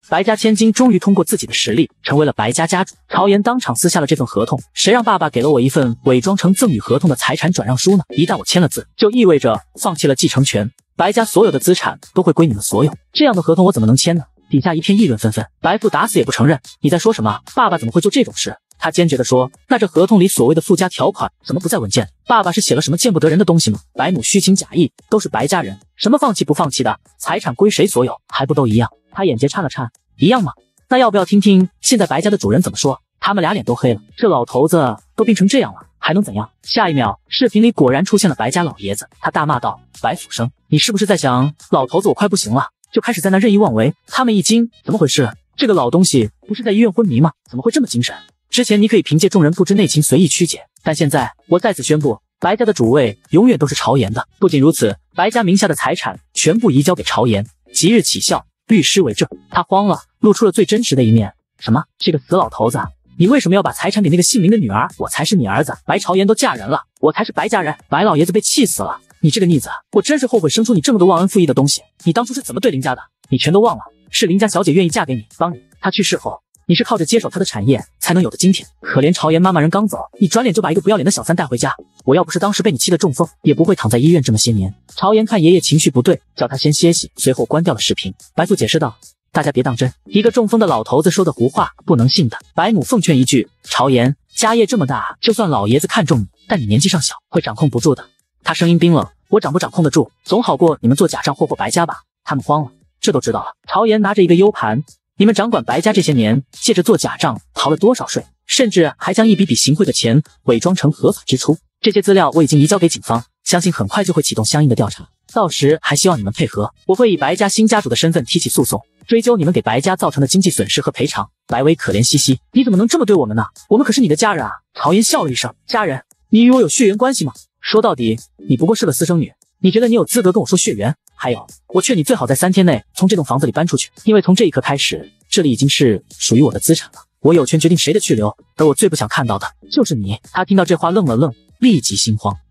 白家千金终于通过自己的实力成为了白家家主，朝颜当场撕下了这份合同。谁让爸爸给了我一份伪装成赠与合同的财产转让书呢？一旦我签了字，就意味着放弃了继承权，白家所有的资产都会归你们所有。这样的合同我怎么能签呢？底下一片议论纷纷。白父打死也不承认，你在说什么？爸爸怎么会做这种事？他坚决地说。那这合同里所谓的附加条款怎么不在文件？爸爸是写了什么见不得人的东西吗？白母虚情假意，都是白家人，什么放弃不放弃的，财产归谁所有，还不都一样？他眼睛颤了颤，一样吗？那要不要听听现在白家的主人怎么说？他们俩脸都黑了，这老头子都病成这样了，还能怎样？下一秒，视频里果然出现了白家老爷子，他大骂道：“白府生，你是不是在想，老头子我快不行了，就开始在那任意妄为？”他们一惊，怎么回事？这个老东西不是在医院昏迷吗？怎么会这么精神？之前你可以凭借众人不知内情随意曲解，但现在我再次宣布，白家的主位永远都是朝颜的。不仅如此，白家名下的财产全部移交给朝颜，即日起效。律师为证，他慌了，露出了最真实的一面。什么？这个死老头子，你为什么要把财产给那个姓林的女儿？我才是你儿子，白朝颜都嫁人了，我才是白家人。白老爷子被气死了，你这个逆子，我真是后悔生出你这么多忘恩负义的东西。你当初是怎么对林家的？你全都忘了，是林家小姐愿意嫁给你，帮你。她去世后，你是靠着接手她的产业才能有的今天。可怜朝颜妈妈人刚走，你转脸就把一个不要脸的小三带回家。我要不是当时被你气得中风，也不会躺在医院这么些年。朝颜看爷爷情绪不对，叫他先歇息，随后关掉了视频。白素解释道：“大家别当真，一个中风的老头子说的胡话不能信的。”白母奉劝一句：“朝颜，家业这么大，就算老爷子看中你，但你年纪尚小，会掌控不住的。”他声音冰冷：“我掌不掌控得住，总好过你们做假账霍霍白家吧？”他们慌了，这都知道了。朝颜拿着一个 U 盘：“你们掌管白家这些年，借着做假账逃了多少税？甚至还将一笔笔行贿的钱伪装成合法支出。”这些资料我已经移交给警方，相信很快就会启动相应的调查。到时还希望你们配合，我会以白家新家主的身份提起诉讼，追究你们给白家造成的经济损失和赔偿。白薇可怜兮兮：“你怎么能这么对我们呢？我们可是你的家人啊！”曹岩笑了一声：“家人？你与我有血缘关系吗？说到底，你不过是个私生女，你觉得你有资格跟我说血缘？还有，我劝你最好在三天内从这栋房子里搬出去，因为从这一刻开始，这里已经是属于我的资产了，我有权决定谁的去留。而我最不想看到的就是你。”他听到这话愣了愣。立即心慌。